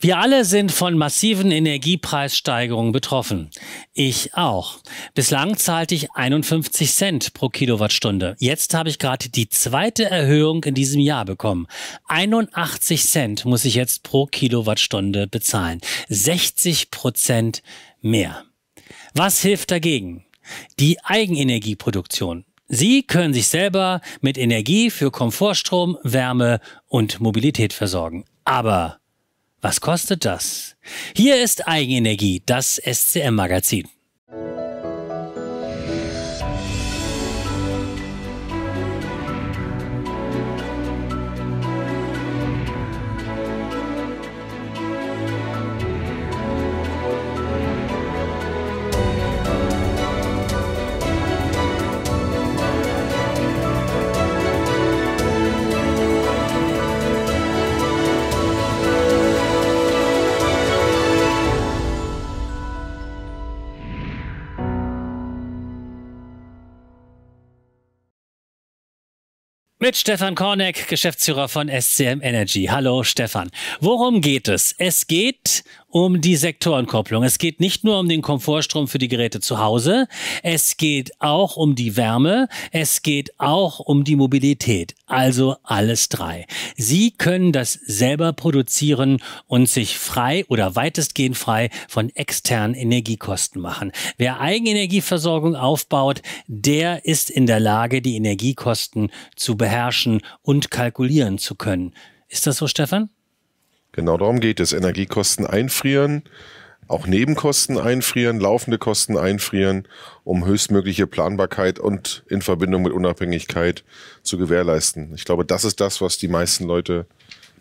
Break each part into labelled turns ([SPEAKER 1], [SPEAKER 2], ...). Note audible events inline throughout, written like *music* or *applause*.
[SPEAKER 1] Wir alle sind von massiven Energiepreissteigerungen betroffen. Ich auch. Bislang zahlte ich 51 Cent pro Kilowattstunde. Jetzt habe ich gerade die zweite Erhöhung in diesem Jahr bekommen. 81 Cent muss ich jetzt pro Kilowattstunde bezahlen. 60 Prozent mehr. Was hilft dagegen? Die Eigenenergieproduktion. Sie können sich selber mit Energie für Komfortstrom, Wärme und Mobilität versorgen. Aber was kostet das? Hier ist Eigenenergie, das SCM-Magazin. Mit Stefan Korneck, Geschäftsführer von SCM Energy. Hallo Stefan. Worum geht es? Es geht um die Sektorenkopplung. Es geht nicht nur um den Komfortstrom für die Geräte zu Hause, es geht auch um die Wärme, es geht auch um die Mobilität. Also alles drei. Sie können das selber produzieren und sich frei oder weitestgehend frei von externen Energiekosten machen. Wer Eigenenergieversorgung aufbaut, der ist in der Lage, die Energiekosten zu beherrschen und kalkulieren zu können. Ist das so, Stefan?
[SPEAKER 2] Genau darum geht es. Energiekosten einfrieren, auch Nebenkosten einfrieren, laufende Kosten einfrieren, um höchstmögliche Planbarkeit und in Verbindung mit Unabhängigkeit zu gewährleisten. Ich glaube, das ist das, was die meisten Leute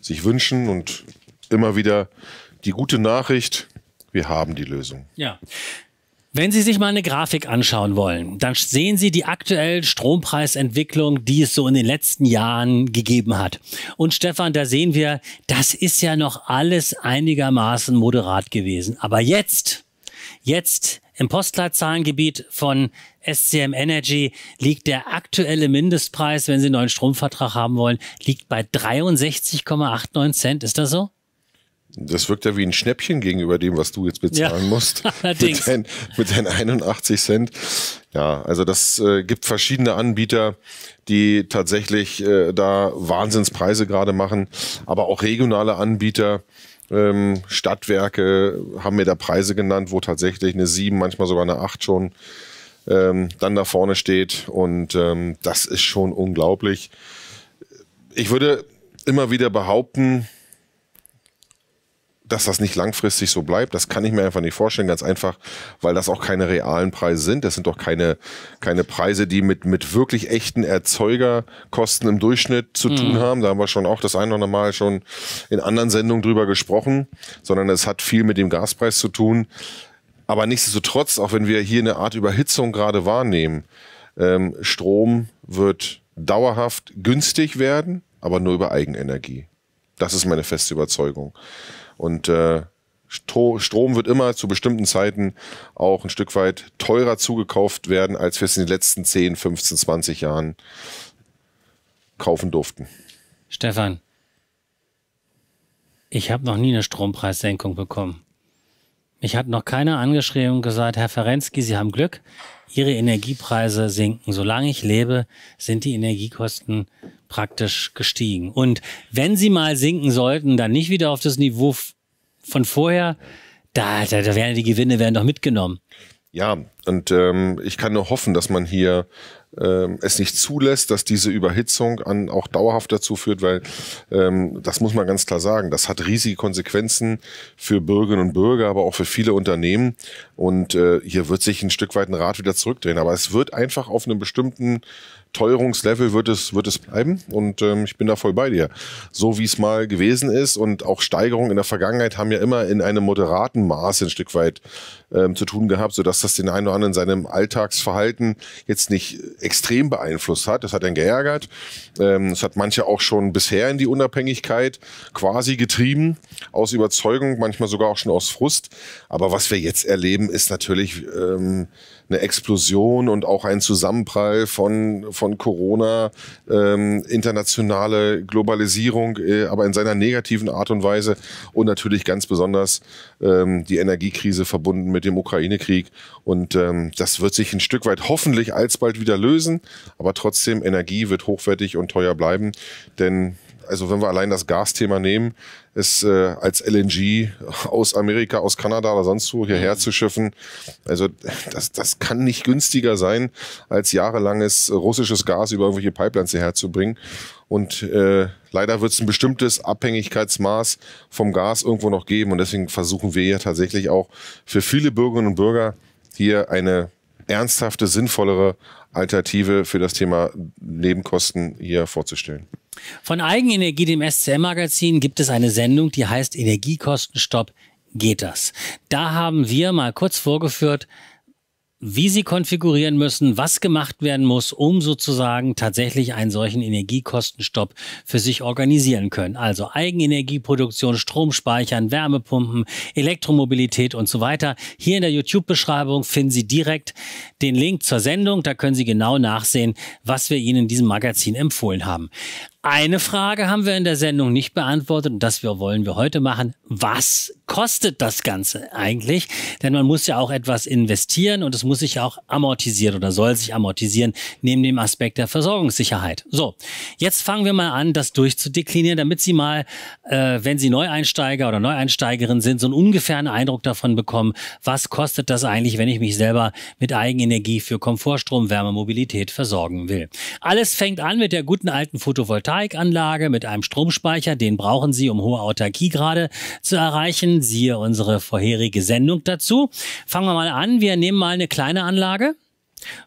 [SPEAKER 2] sich wünschen und immer wieder
[SPEAKER 1] die gute Nachricht, wir haben die Lösung. Ja, wenn Sie sich mal eine Grafik anschauen wollen, dann sehen Sie die aktuelle Strompreisentwicklung, die es so in den letzten Jahren gegeben hat. Und Stefan, da sehen wir, das ist ja noch alles einigermaßen moderat gewesen. Aber jetzt, jetzt im Postleitzahlengebiet von SCM Energy liegt der aktuelle Mindestpreis, wenn Sie einen neuen Stromvertrag haben wollen, liegt bei 63,89 Cent. Ist das so?
[SPEAKER 2] Das wirkt ja wie ein Schnäppchen gegenüber dem, was du jetzt bezahlen ja, musst. *laughs* Allerdings. Mit, dein, mit deinen 81 Cent. Ja, also das äh, gibt verschiedene Anbieter, die tatsächlich äh, da Wahnsinnspreise gerade machen, aber auch regionale Anbieter. Ähm, Stadtwerke haben mir da Preise genannt, wo tatsächlich eine 7, manchmal sogar eine 8 schon ähm, dann da vorne steht. Und ähm, das ist schon unglaublich. Ich würde immer wieder behaupten, dass das nicht langfristig so bleibt, das kann ich mir einfach nicht vorstellen, ganz einfach, weil das auch keine realen Preise sind. Das sind doch keine, keine Preise, die mit, mit wirklich echten Erzeugerkosten im Durchschnitt zu mhm. tun haben. Da haben wir schon auch das ein oder andere Mal schon in anderen Sendungen drüber gesprochen, sondern es hat viel mit dem Gaspreis zu tun. Aber nichtsdestotrotz, auch wenn wir hier eine Art Überhitzung gerade wahrnehmen, ähm, Strom wird dauerhaft günstig werden, aber nur über Eigenenergie. Das ist meine feste Überzeugung. Und äh, Strom wird immer zu bestimmten Zeiten auch ein Stück weit teurer zugekauft werden, als wir es in den letzten 10, 15, 20 Jahren kaufen durften.
[SPEAKER 1] Stefan, ich habe noch nie eine Strompreissenkung bekommen. Mich hat noch keiner angeschrieben und gesagt, Herr Ferensky, Sie haben Glück, Ihre Energiepreise sinken. Solange ich lebe, sind die Energiekosten praktisch gestiegen. Und wenn sie mal sinken sollten, dann nicht wieder auf das Niveau von vorher, da, da, da werden die Gewinne werden doch mitgenommen. Ja, und
[SPEAKER 2] ähm, ich kann nur hoffen, dass man hier ähm, es nicht zulässt, dass diese Überhitzung an, auch dauerhaft dazu führt, weil ähm, das muss man ganz klar sagen, das hat riesige Konsequenzen für Bürgerinnen und Bürger, aber auch für viele Unternehmen. Und äh, hier wird sich ein Stück weit ein Rad wieder zurückdrehen. Aber es wird einfach auf einem bestimmten Teuerungslevel wird es, wird es bleiben. Und ähm, ich bin da voll bei dir. So wie es mal gewesen ist und auch Steigerungen in der Vergangenheit haben ja immer in einem moderaten Maß ein Stück weit ähm, zu tun gehabt, sodass das den einen oder anderen in seinem Alltagsverhalten jetzt nicht extrem beeinflusst hat. Das hat ihn geärgert. Ähm, das hat manche auch schon bisher in die Unabhängigkeit quasi getrieben, aus Überzeugung, manchmal sogar auch schon aus Frust. Aber was wir jetzt erleben, ist natürlich ähm, eine Explosion und auch ein Zusammenprall von, von Corona, ähm, internationale Globalisierung, äh, aber in seiner negativen Art und Weise und natürlich ganz besonders ähm, die Energiekrise verbunden mit mit dem Ukraine-Krieg. Und ähm, das wird sich ein Stück weit hoffentlich alsbald wieder lösen. Aber trotzdem, Energie wird hochwertig und teuer bleiben. Denn also wenn wir allein das Gasthema nehmen, es äh, als LNG aus Amerika, aus Kanada oder sonst wo hierher mhm. zu schiffen, also das, das kann nicht günstiger sein, als jahrelanges russisches Gas über irgendwelche Pipelines hierher zu bringen. Und äh, leider wird es ein bestimmtes Abhängigkeitsmaß vom Gas irgendwo noch geben. Und deswegen versuchen wir hier tatsächlich auch für viele Bürgerinnen und Bürger hier eine ernsthafte, sinnvollere Alternative für das Thema Nebenkosten hier vorzustellen.
[SPEAKER 1] Von Eigenenergie, dem SCM-Magazin, gibt es eine Sendung, die heißt Energiekostenstopp. Geht das? Da haben wir mal kurz vorgeführt, wie sie konfigurieren müssen, was gemacht werden muss, um sozusagen tatsächlich einen solchen Energiekostenstopp für sich organisieren können. Also Eigenenergieproduktion, Strom speichern, Wärmepumpen, Elektromobilität und so weiter. Hier in der YouTube-Beschreibung finden Sie direkt den Link zur Sendung. Da können Sie genau nachsehen, was wir Ihnen in diesem Magazin empfohlen haben. Eine Frage haben wir in der Sendung nicht beantwortet und das wollen wir heute machen. Was kostet das Ganze eigentlich? Denn man muss ja auch etwas investieren und es muss sich ja auch amortisieren oder soll sich amortisieren, neben dem Aspekt der Versorgungssicherheit. So, jetzt fangen wir mal an, das durchzudeklinieren, damit Sie mal, äh, wenn Sie Neueinsteiger oder Neueinsteigerin sind, so einen ungefähren Eindruck davon bekommen, was kostet das eigentlich, wenn ich mich selber mit Eigenenergie für Komfortstrom, Strom, Wärme, Mobilität versorgen will. Alles fängt an mit der guten alten Photovoltaik. Photovoltaikanlage mit einem Stromspeicher, den brauchen Sie, um hohe Autarkiegrade zu erreichen. Siehe unsere vorherige Sendung dazu. Fangen wir mal an. Wir nehmen mal eine kleine Anlage.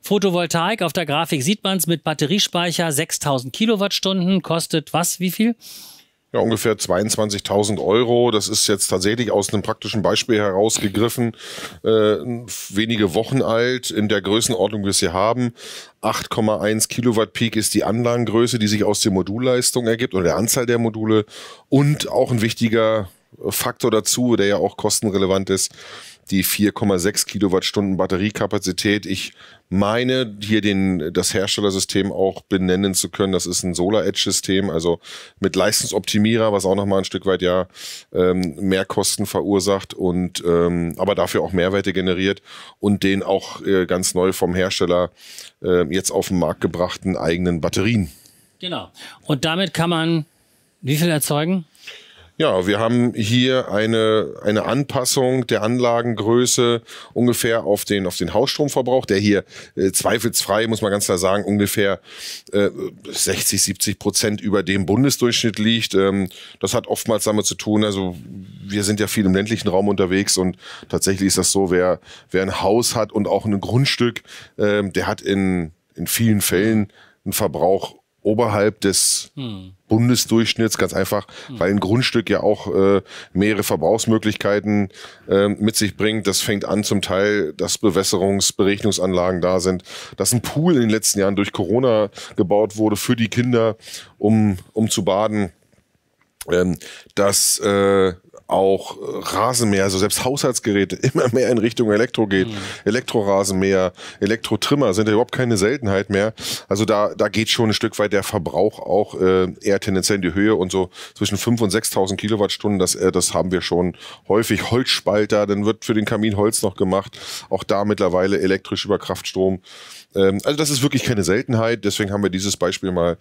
[SPEAKER 1] Photovoltaik, auf der Grafik sieht man es, mit Batteriespeicher 6000 Kilowattstunden, kostet was, wie viel?
[SPEAKER 2] ja, ungefähr 22.000 Euro. Das ist jetzt tatsächlich aus einem praktischen Beispiel herausgegriffen, äh, wenige Wochen alt, in der Größenordnung, wie wir es hier haben. 8,1 Kilowatt Peak ist die Anlagengröße, die sich aus der Modulleistung ergibt oder der Anzahl der Module und auch ein wichtiger Faktor dazu, der ja auch kostenrelevant ist, die 4,6 Kilowattstunden Batteriekapazität. Ich meine, hier den, das Herstellersystem auch benennen zu können. Das ist ein Solar Edge System, also mit Leistungsoptimierer, was auch nochmal ein Stück weit ja ähm, mehr Kosten verursacht und ähm, aber dafür auch Mehrwerte generiert und den auch äh, ganz neu vom Hersteller äh, jetzt auf den Markt gebrachten eigenen Batterien.
[SPEAKER 1] Genau. Und damit kann man wie viel erzeugen? Ja, wir haben hier eine,
[SPEAKER 2] eine Anpassung der Anlagengröße ungefähr auf den, auf den Hausstromverbrauch, der hier äh, zweifelsfrei, muss man ganz klar sagen, ungefähr äh, 60, 70 Prozent über dem Bundesdurchschnitt liegt. Ähm, das hat oftmals damit zu tun, also wir sind ja viel im ländlichen Raum unterwegs und tatsächlich ist das so, wer, wer ein Haus hat und auch ein Grundstück, äh, der hat in, in vielen Fällen einen Verbrauch oberhalb des hm. Bundesdurchschnitts, ganz einfach, hm. weil ein Grundstück ja auch äh, mehrere Verbrauchsmöglichkeiten äh, mit sich bringt. Das fängt an zum Teil, dass Bewässerungsberechnungsanlagen da sind, dass ein Pool in den letzten Jahren durch Corona gebaut wurde für die Kinder, um, um zu baden. Ähm, dass äh, auch äh, Rasenmäher, also selbst Haushaltsgeräte, *laughs* immer mehr in Richtung Elektro geht. Mhm. Elektrorasenmäher, Elektrotrimmer sind ja überhaupt keine Seltenheit mehr. Also da, da geht schon ein Stück weit der Verbrauch auch äh, eher tendenziell in die Höhe und so zwischen 5.000 und 6.000 Kilowattstunden, das, äh, das haben wir schon häufig. Holzspalter, dann wird für den Kamin Holz noch gemacht. Auch da mittlerweile elektrisch über Kraftstrom. Ähm, also das ist wirklich keine Seltenheit, deswegen haben wir dieses Beispiel mal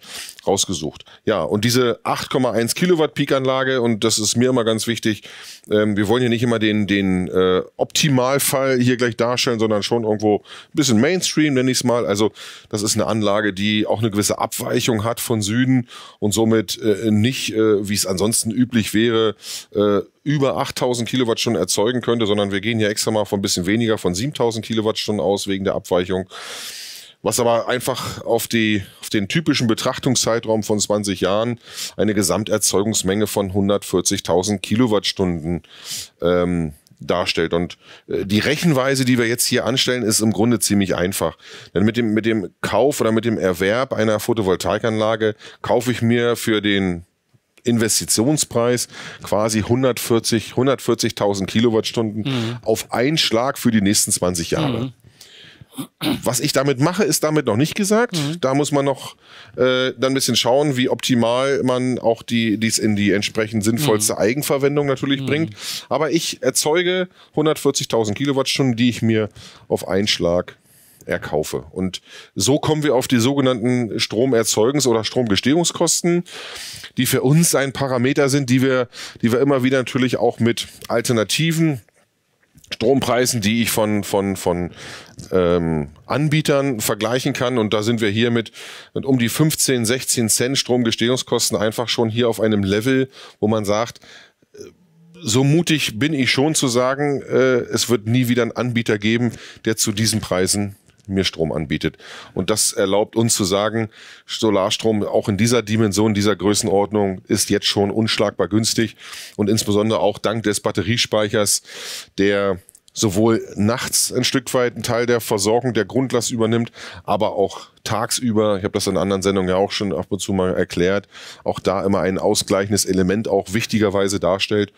[SPEAKER 2] rausgesucht. Ja, und diese 8,1 Kilowatt Peak-Anlage, und das ist mir immer ganz wichtig, ähm, wir wollen hier nicht immer den, den äh, Optimalfall hier gleich darstellen, sondern schon irgendwo ein bisschen Mainstream, nenne ich es mal. Also das ist eine Anlage, die auch eine gewisse Abweichung hat von Süden und somit äh, nicht, äh, wie es ansonsten üblich wäre, äh, über 8000 Kilowattstunden erzeugen könnte, sondern wir gehen hier extra mal von ein bisschen weniger, von 7000 Kilowattstunden aus wegen der Abweichung. Was aber einfach auf, die, auf den typischen Betrachtungszeitraum von 20 Jahren eine Gesamterzeugungsmenge von 140.000 Kilowattstunden ähm, darstellt. Und äh, die Rechenweise, die wir jetzt hier anstellen, ist im Grunde ziemlich einfach. Denn mit dem, mit dem Kauf oder mit dem Erwerb einer Photovoltaikanlage kaufe ich mir für den Investitionspreis quasi 140 140.000 Kilowattstunden mhm. auf einen Schlag für die nächsten 20 Jahre. Mhm. Was ich damit mache, ist damit noch nicht gesagt. Mhm. Da muss man noch äh, dann ein bisschen schauen, wie optimal man auch die dies in die entsprechend sinnvollste mhm. Eigenverwendung natürlich mhm. bringt. Aber ich erzeuge 140.000 Kilowattstunden, die ich mir auf einen Schlag erkaufe. Und so kommen wir auf die sogenannten Stromerzeugungs- oder Stromgestehungskosten, die für uns ein Parameter sind, die wir, die wir immer wieder natürlich auch mit alternativen Strompreisen, die ich von, von, von ähm, Anbietern vergleichen kann. Und da sind wir hier mit, mit um die 15, 16 Cent Stromgestehungskosten einfach schon hier auf einem Level, wo man sagt, äh, so mutig bin ich schon zu sagen, äh, es wird nie wieder einen Anbieter geben, der zu diesen Preisen mir Strom anbietet. Und das erlaubt uns zu sagen, Solarstrom auch in dieser Dimension, dieser Größenordnung ist jetzt schon unschlagbar günstig und insbesondere auch dank des Batteriespeichers, der sowohl nachts ein Stück weit einen Teil der Versorgung der Grundlast übernimmt, aber auch tagsüber, ich habe das in anderen Sendungen ja auch schon ab und zu mal erklärt, auch da immer ein ausgleichendes Element auch wichtigerweise darstellt.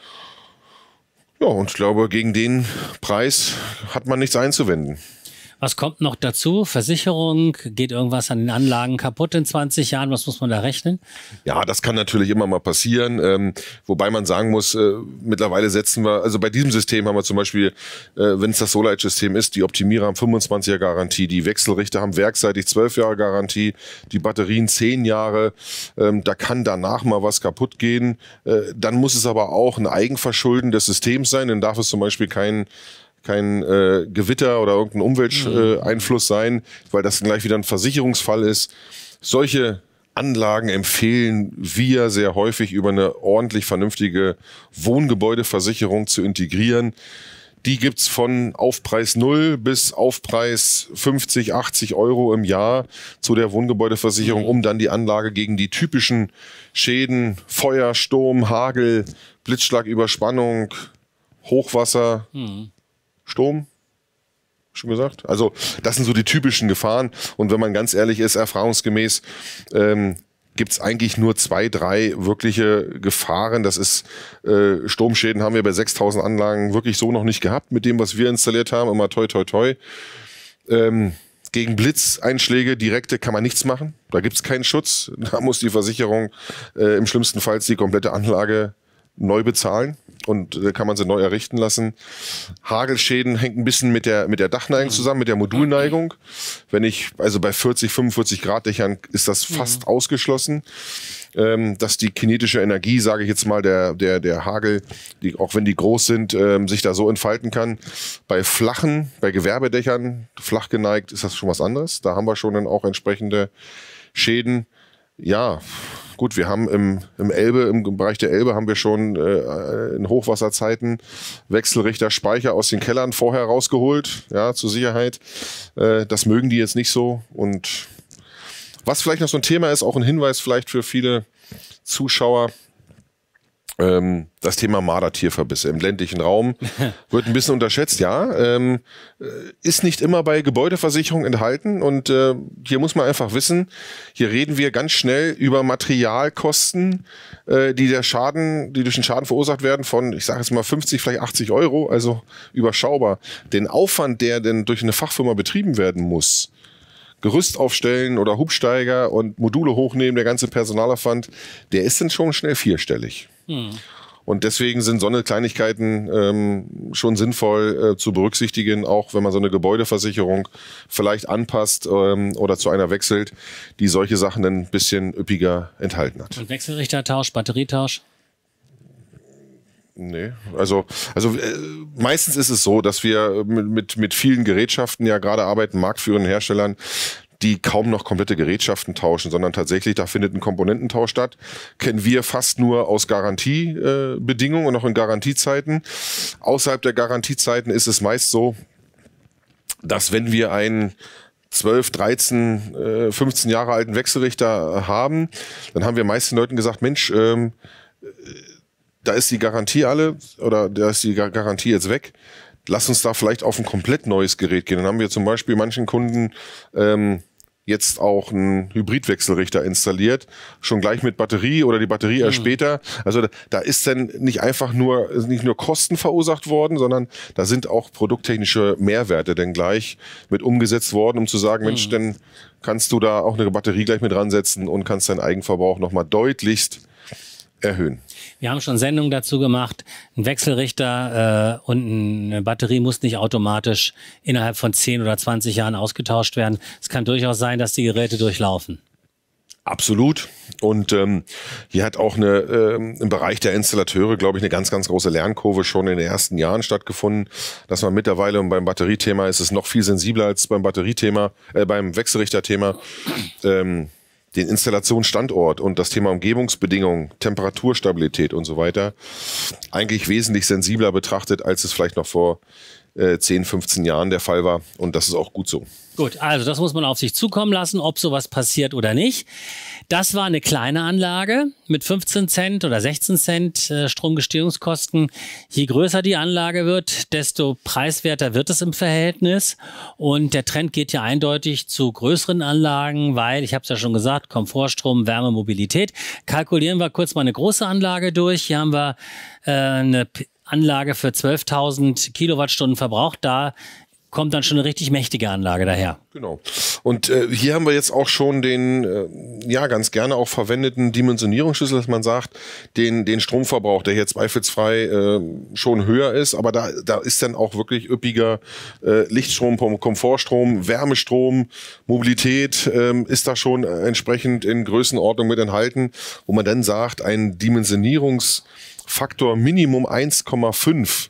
[SPEAKER 2] Ja, und ich glaube, gegen den Preis hat man nichts einzuwenden.
[SPEAKER 1] Was kommt noch dazu? Versicherung? Geht irgendwas an den Anlagen kaputt in 20 Jahren? Was muss man da rechnen?
[SPEAKER 2] Ja, das kann natürlich immer mal passieren. Ähm, wobei man sagen muss, äh, mittlerweile setzen wir, also bei diesem System haben wir zum Beispiel, äh, wenn es das SolarEdge-System ist, die Optimierer haben 25er Garantie, die Wechselrichter haben werkseitig 12 Jahre Garantie, die Batterien 10 Jahre. Ähm, da kann danach mal was kaputt gehen. Äh, dann muss es aber auch ein Eigenverschulden des Systems sein. Dann darf es zum Beispiel keinen kein äh, Gewitter oder irgendein Umwelteinfluss mhm. äh, sein, weil das gleich wieder ein Versicherungsfall ist. Solche Anlagen empfehlen wir sehr häufig über eine ordentlich vernünftige Wohngebäudeversicherung zu integrieren. Die gibt's von Aufpreis 0 bis Aufpreis 50, 80 Euro im Jahr zu der Wohngebäudeversicherung, mhm. um dann die Anlage gegen die typischen Schäden, Feuer, Sturm, Hagel, Blitzschlag, Überspannung, Hochwasser, mhm. Sturm, schon gesagt. Also das sind so die typischen Gefahren. Und wenn man ganz ehrlich ist, erfahrungsgemäß ähm, gibt es eigentlich nur zwei, drei wirkliche Gefahren. Das ist äh, Sturmschäden haben wir bei 6000 Anlagen wirklich so noch nicht gehabt mit dem, was wir installiert haben. Immer toi, toi, toi. Ähm, gegen Blitzeinschläge, direkte, kann man nichts machen. Da gibt es keinen Schutz. Da muss die Versicherung äh, im schlimmsten Fall die komplette Anlage neu bezahlen und äh, kann man sie neu errichten lassen. Hagelschäden hängt ein bisschen mit der, mit der Dachneigung mhm. zusammen, mit der Modulneigung. Wenn ich, also bei 40, 45 Grad Dächern ist das mhm. fast mhm. ausgeschlossen, ähm, dass die kinetische Energie, sage ich jetzt mal, der, der, der Hagel, die, auch wenn die groß sind, ähm, sich da so entfalten kann. Bei flachen, bei Gewerbedächern, flach geneigt, ist das schon was anderes. Da haben wir schon dann auch entsprechende Schäden. Ja, Gut, wir haben im, im Elbe, im Bereich der Elbe haben wir schon äh, in Hochwasserzeiten Wechselrichter Speicher aus den Kellern vorher rausgeholt, ja, zur Sicherheit. Äh, das mögen die jetzt nicht so. Und was vielleicht noch so ein Thema ist, auch ein Hinweis vielleicht für viele Zuschauer, ähm, das Thema Mardertierverbisse im ländlichen Raum *laughs* wird ein bisschen unterschätzt, ja. Ähm, äh, ist nicht immer bei Gebäudeversicherung enthalten und äh, hier muss man einfach wissen, hier reden wir ganz schnell über Materialkosten, äh, die der Schaden, die durch den Schaden verursacht werden von, ich sage jetzt mal 50, vielleicht 80 Euro, also überschaubar. Den Aufwand, der denn durch eine Fachfirma betrieben werden muss, Gerüst aufstellen oder Hubsteiger und Module hochnehmen, der ganze Personalaufwand, der ist dann schon schnell vierstellig. Mhm. Und deswegen sind so eine Kleinigkeiten ähm, schon sinnvoll äh, zu berücksichtigen, auch wenn man so eine Gebäudeversicherung vielleicht anpasst ähm, oder zu einer wechselt, die solche Sachen ein bisschen üppiger enthalten
[SPEAKER 1] hat. Und Wechselrichtertausch, Batterietausch?
[SPEAKER 2] Nee, also, also äh, meistens ist es so, dass wir mit, mit vielen Gerätschaften ja gerade arbeiten, marktführenden Herstellern, die kaum noch komplette Gerätschaften tauschen, sondern tatsächlich, da findet ein Komponententausch statt. Kennen wir fast nur aus Garantiebedingungen und auch in Garantiezeiten. Außerhalb der Garantiezeiten ist es meist so, dass wenn wir einen 12, 13, 15 Jahre alten Wechselrichter haben, dann haben wir meisten Leuten gesagt, Mensch, ähm, äh, da ist die Garantie alle oder da ist die Garantie jetzt weg. Lass uns da vielleicht auf ein komplett neues Gerät gehen. Dann haben wir zum Beispiel manchen Kunden ähm, jetzt auch einen Hybridwechselrichter installiert, schon gleich mit Batterie oder die Batterie erst mhm. später. Also da ist dann nicht einfach nur, nicht nur Kosten verursacht worden, sondern da sind auch produkttechnische Mehrwerte dann gleich mit umgesetzt worden, um zu sagen, mhm. Mensch, dann kannst du da auch eine Batterie gleich mit ransetzen und kannst deinen Eigenverbrauch nochmal deutlichst erhöhen.
[SPEAKER 1] Wir haben schon Sendungen dazu gemacht. Ein Wechselrichter äh, und eine Batterie muss nicht automatisch innerhalb von 10 oder 20 Jahren ausgetauscht werden. Es kann durchaus sein, dass die Geräte durchlaufen.
[SPEAKER 2] Absolut. Und ähm, hier hat auch eine, ähm, im Bereich der Installateure, glaube ich, eine ganz, ganz große Lernkurve schon in den ersten Jahren stattgefunden, dass man mittlerweile und beim Batteriethema ist es noch viel sensibler als beim Batteriethema, äh, beim Wechselrichterthema. Ähm, den Installationsstandort und das Thema Umgebungsbedingungen, Temperaturstabilität und so weiter eigentlich wesentlich sensibler betrachtet, als es vielleicht noch vor äh, 10, 15 Jahren der Fall war. Und das ist auch gut so.
[SPEAKER 1] Gut, also das muss man auf sich zukommen lassen, ob sowas passiert oder nicht. Das war eine kleine Anlage mit 15 Cent oder 16 Cent äh, Stromgestehungskosten. Je größer die Anlage wird, desto preiswerter wird es im Verhältnis. Und der Trend geht ja eindeutig zu größeren Anlagen, weil, ich habe es ja schon gesagt, Komfortstrom, Wärme, Mobilität. Kalkulieren wir kurz mal eine große Anlage durch. Hier haben wir äh, eine Anlage für 12.000 Kilowattstunden verbraucht. Da kommt dann schon eine richtig mächtige Anlage daher.
[SPEAKER 2] Genau. Und äh, hier haben wir jetzt auch schon den, äh, ja, ganz gerne auch verwendeten Dimensionierungsschlüssel, dass man sagt, den, den Stromverbrauch, der hier zweifelsfrei äh, schon höher ist, aber da, da ist dann auch wirklich üppiger äh, Lichtstrom, Komfortstrom, Wärmestrom, Mobilität ähm, ist da schon entsprechend in Größenordnung mit enthalten, wo man dann sagt, ein Dimensionierungsfaktor Minimum 1,5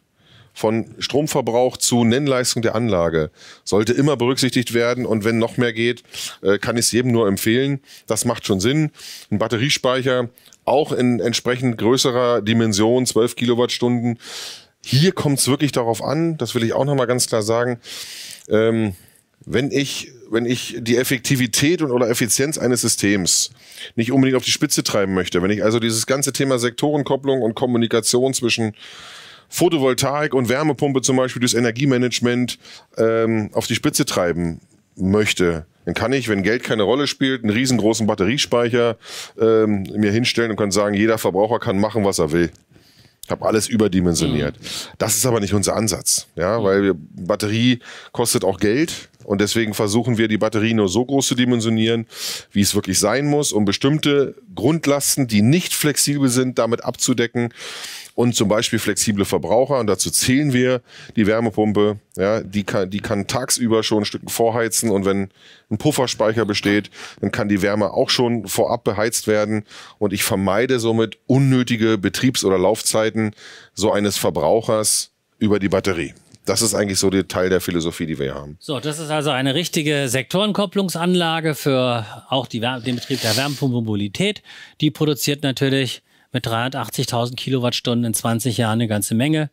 [SPEAKER 2] von Stromverbrauch zu Nennleistung der Anlage sollte immer berücksichtigt werden. Und wenn noch mehr geht, äh, kann ich es jedem nur empfehlen. Das macht schon Sinn. Ein Batteriespeicher auch in entsprechend größerer Dimension, 12 Kilowattstunden. Hier kommt es wirklich darauf an, das will ich auch nochmal ganz klar sagen, ähm, wenn ich wenn ich die Effektivität und oder Effizienz eines Systems nicht unbedingt auf die Spitze treiben möchte, wenn ich also dieses ganze Thema Sektorenkopplung und Kommunikation zwischen Photovoltaik und Wärmepumpe zum Beispiel durchs Energiemanagement ähm, auf die Spitze treiben möchte, dann kann ich, wenn Geld keine Rolle spielt, einen riesengroßen Batteriespeicher ähm, mir hinstellen und kann sagen, jeder Verbraucher kann machen, was er will. Ich habe alles überdimensioniert. Mhm. Das ist aber nicht unser Ansatz, ja, mhm. weil Batterie kostet auch Geld und deswegen versuchen wir die Batterie nur so groß zu dimensionieren, wie es wirklich sein muss, um bestimmte Grundlasten, die nicht flexibel sind, damit abzudecken und zum Beispiel flexible Verbraucher. Und dazu zählen wir die Wärmepumpe. Ja, die kann, die kann tagsüber schon ein Stück vorheizen. Und wenn ein Pufferspeicher besteht, dann kann die Wärme auch schon vorab beheizt werden. Und ich vermeide somit unnötige Betriebs- oder Laufzeiten so eines Verbrauchers über die Batterie. Das ist eigentlich so der Teil der Philosophie, die wir hier haben.
[SPEAKER 1] So, das ist also eine richtige Sektorenkopplungsanlage für auch die, den Betrieb der Wärmepumpe Mobilität. Die produziert natürlich mit 380.000 Kilowattstunden in 20 Jahren eine ganze Menge.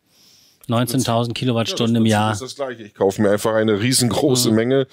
[SPEAKER 1] 19.000 Kilowattstunden ja, im Jahr. Das ist das
[SPEAKER 2] Gleiche. Ich kaufe mir einfach eine riesengroße mhm. Menge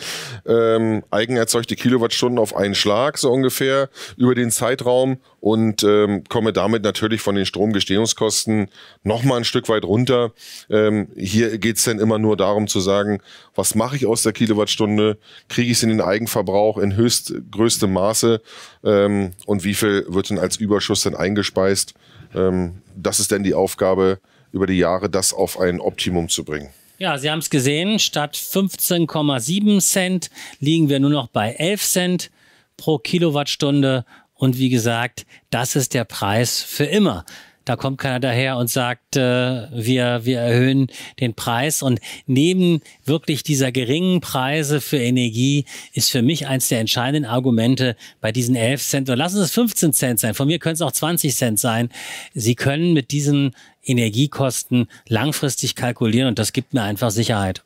[SPEAKER 2] ähm, eigenerzeugte Kilowattstunden auf einen Schlag, so ungefähr, über den Zeitraum und ähm, komme damit natürlich von den Stromgestehungskosten nochmal ein Stück weit runter. Ähm, hier geht's dann immer nur darum zu sagen, was mache ich aus der Kilowattstunde? Kriege ich es in den Eigenverbrauch in höchst größtem Maße? Ähm, und wie viel wird denn als Überschuss denn eingespeist? Ähm, das ist denn die Aufgabe über die Jahre das auf ein Optimum zu bringen.
[SPEAKER 1] Ja, Sie haben es gesehen, statt 15,7 Cent liegen wir nur noch bei 11 Cent pro Kilowattstunde. Und wie gesagt, das ist der Preis für immer. Da kommt keiner daher und sagt, äh, wir, wir erhöhen den Preis. Und neben wirklich dieser geringen Preise für Energie ist für mich eins der entscheidenden Argumente bei diesen 11 Cent, oder lassen es 15 Cent sein, von mir können es auch 20 Cent sein. Sie können mit diesen Energiekosten langfristig kalkulieren und das gibt mir einfach Sicherheit.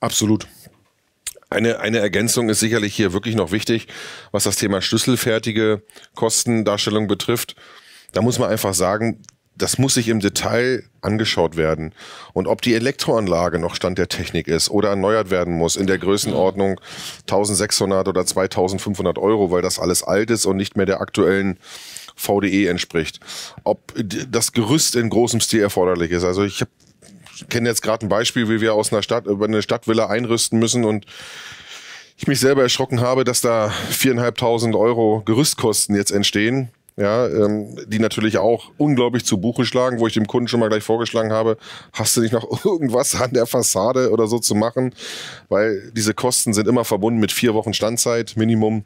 [SPEAKER 2] Absolut. Eine, eine Ergänzung ist sicherlich hier wirklich noch wichtig, was das Thema schlüsselfertige Kostendarstellung betrifft. Da muss man einfach sagen, das muss sich im Detail angeschaut werden. Und ob die Elektroanlage noch Stand der Technik ist oder erneuert werden muss in der Größenordnung 1600 oder 2500 Euro, weil das alles alt ist und nicht mehr der aktuellen VDE entspricht. Ob das Gerüst in großem Stil erforderlich ist. Also ich kenne jetzt gerade ein Beispiel, wie wir aus einer Stadt über eine Stadtvilla einrüsten müssen und ich mich selber erschrocken habe, dass da viereinhalbtausend Euro Gerüstkosten jetzt entstehen ja, ähm, die natürlich auch unglaublich zu Buche schlagen, wo ich dem Kunden schon mal gleich vorgeschlagen habe, hast du nicht noch *laughs* irgendwas an der Fassade oder so zu machen, weil diese Kosten sind immer verbunden mit vier Wochen Standzeit Minimum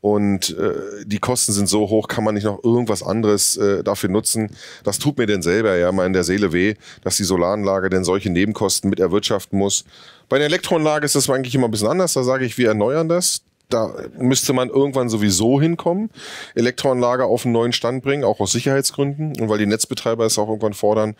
[SPEAKER 2] und äh, die Kosten sind so hoch, kann man nicht noch irgendwas anderes äh, dafür nutzen? Das tut mir denn selber ja mal in der Seele weh, dass die Solaranlage denn solche Nebenkosten mit erwirtschaften muss. Bei der Elektroanlage ist das eigentlich immer ein bisschen anders. Da sage ich, wir erneuern das da müsste man irgendwann sowieso hinkommen, Elektroanlage auf einen neuen Stand bringen, auch aus Sicherheitsgründen und weil die Netzbetreiber es auch irgendwann fordern.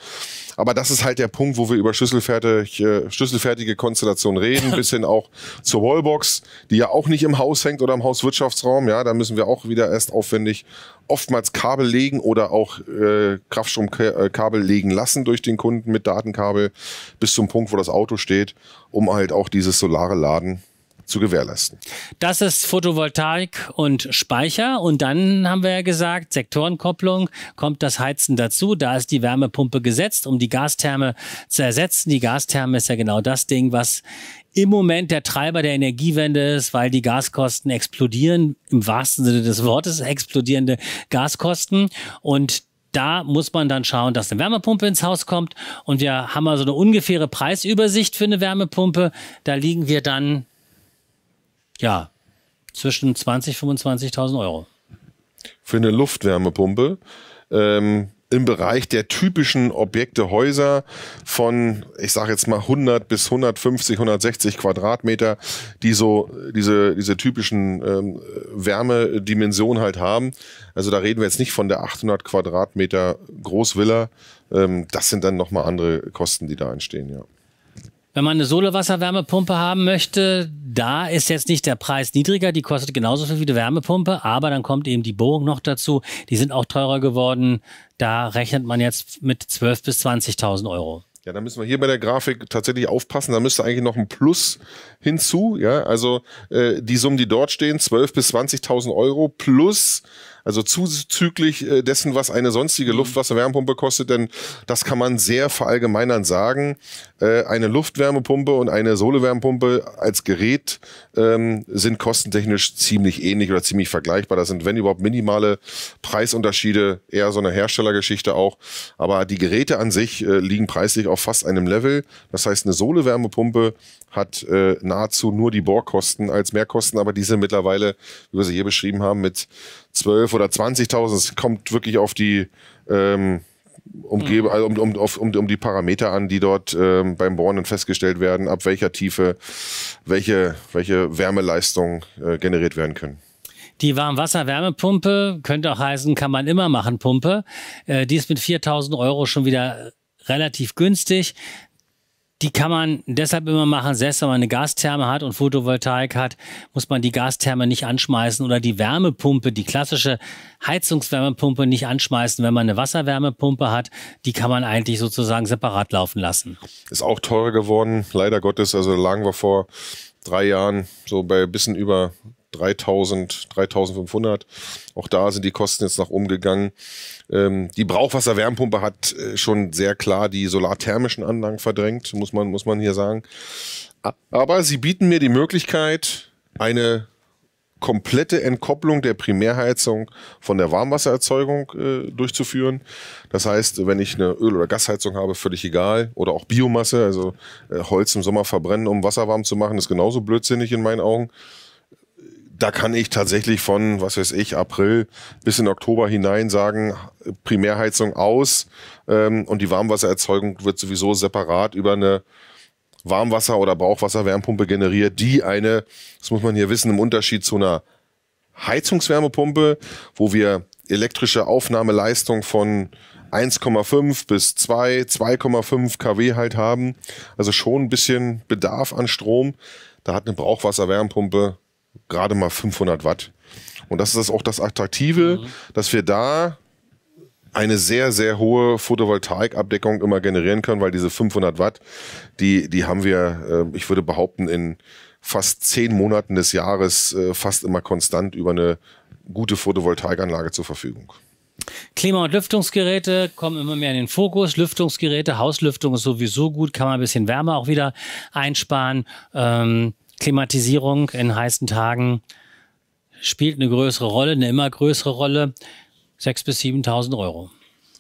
[SPEAKER 2] Aber das ist halt der Punkt, wo wir über schlüsselfertige, äh, schlüsselfertige Konstellationen reden, *laughs* bis hin auch zur Wallbox, die ja auch nicht im Haus hängt oder im Hauswirtschaftsraum. Ja, da müssen wir auch wieder erst aufwendig oftmals Kabel legen oder auch äh, Kraftstromkabel äh, legen lassen durch den Kunden mit Datenkabel bis zum Punkt, wo das Auto steht, um halt auch dieses solare Laden zu gewährleisten.
[SPEAKER 1] Das ist Photovoltaik und Speicher. Und dann haben wir ja gesagt, Sektorenkopplung kommt das Heizen dazu. Da ist die Wärmepumpe gesetzt, um die Gastherme zu ersetzen. Die Gastherme ist ja genau das Ding, was im Moment der Treiber der Energiewende ist, weil die Gaskosten explodieren, im wahrsten Sinne des Wortes, explodierende Gaskosten. Und da muss man dann schauen, dass eine Wärmepumpe ins Haus kommt. Und wir haben also eine ungefähre Preisübersicht für eine Wärmepumpe. Da liegen wir dann ja, zwischen 20.000 und 25.000 Euro.
[SPEAKER 2] Für eine Luftwärmepumpe. Ähm, im Bereich der typischen Objekte Häuser von, ich sage jetzt mal 100 bis 150, 160 Quadratmeter, die so diese, diese typischen ähm, Wärmedimensionen halt haben. Also da reden wir jetzt nicht von der 800 Quadratmeter Großvilla. Ähm, das sind dann nochmal andere Kosten, die da
[SPEAKER 1] entstehen, ja. Wenn man eine Solewasserwärmepumpe haben möchte, da ist jetzt nicht der Preis niedriger, die kostet genauso viel wie die Wärmepumpe, aber dann kommt eben die Bohrung noch dazu, die sind auch teurer geworden. Da rechnet man jetzt mit 12.000 bis 20.000 Euro. Ja, da müssen wir
[SPEAKER 2] hier bei der Grafik tatsächlich aufpassen. Da müsste eigentlich noch ein Plus hinzu. Ja, also äh, die Summen, die dort stehen, 12.000 bis 20.000 Euro plus also zuzüglich äh, dessen, was eine sonstige mhm. Luftwasserwärmepumpe kostet, denn das kann man sehr verallgemeinern sagen. Äh, eine Luftwärmepumpe und eine Solewärmepumpe als Gerät ähm, sind kostentechnisch ziemlich ähnlich oder ziemlich vergleichbar. Das sind, wenn überhaupt, minimale Preisunterschiede, eher so eine Herstellergeschichte auch. Aber die Geräte an sich äh, liegen preislich auf fast einem Level. Das heißt, eine Solewärmepumpe hat nahezu nur die Bohrkosten als Mehrkosten, aber diese mittlerweile, wie wir sie hier beschrieben haben, mit 12 oder 20.000. Es kommt wirklich auf die ähm, umgebe, mhm. also um, um, auf, um, um die Parameter an, die dort ähm, beim Bohren festgestellt werden, ab welcher Tiefe welche, welche Wärmeleistung äh, generiert werden können.
[SPEAKER 1] Die Warmwasser-Wärmepumpe, könnte auch heißen, kann man immer machen, Pumpe. Äh, die ist mit 4000 Euro schon wieder relativ günstig. Die kann man deshalb immer machen, selbst wenn man eine Gastherme hat und Photovoltaik hat, muss man die Gastherme nicht anschmeißen oder die Wärmepumpe, die klassische Heizungswärmepumpe nicht anschmeißen, wenn man eine Wasserwärmepumpe hat. Die kann man eigentlich sozusagen separat laufen lassen.
[SPEAKER 2] Ist auch teurer geworden, leider Gottes. Also lagen wir vor drei Jahren so bei ein bisschen über 3000, 3500. Auch da sind die Kosten jetzt nach umgegangen. Ähm, die Brauchwasserwärmpumpe hat äh, schon sehr klar die solarthermischen Anlagen verdrängt, muss man, muss man hier sagen. Aber sie bieten mir die Möglichkeit, eine komplette Entkopplung der Primärheizung von der Warmwassererzeugung äh, durchzuführen. Das heißt, wenn ich eine Öl- oder Gasheizung habe, völlig egal. Oder auch Biomasse, also äh, Holz im Sommer verbrennen, um Wasser warm zu machen, ist genauso blödsinnig in meinen Augen da kann ich tatsächlich von, was weiß ich, April bis in Oktober hinein sagen, Primärheizung aus ähm, und die Warmwassererzeugung wird sowieso separat über eine Warmwasser- oder Brauchwasserwärmepumpe generiert, die eine, das muss man hier wissen, im Unterschied zu einer Heizungswärmepumpe, wo wir elektrische Aufnahmeleistung von 1,5 bis 2, 2,5 kW halt haben. Also schon ein bisschen Bedarf an Strom. Da hat eine Brauchwasserwärmepumpe gerade mal 500 Watt. Und das ist auch das Attraktive, mhm. dass wir da eine sehr, sehr hohe Photovoltaikabdeckung immer generieren können, weil diese 500 Watt, die, die haben wir, äh, ich würde behaupten, in fast zehn Monaten des Jahres äh, fast immer konstant über eine gute Photovoltaikanlage zur Verfügung.
[SPEAKER 1] Klima- und Lüftungsgeräte kommen immer mehr in den Fokus. Lüftungsgeräte, Hauslüftung ist sowieso gut, kann man ein bisschen Wärme auch wieder einsparen. Ähm, Klimatisierung in heißen Tagen spielt eine größere Rolle, eine immer größere Rolle. 6.000 bis 7.000 Euro.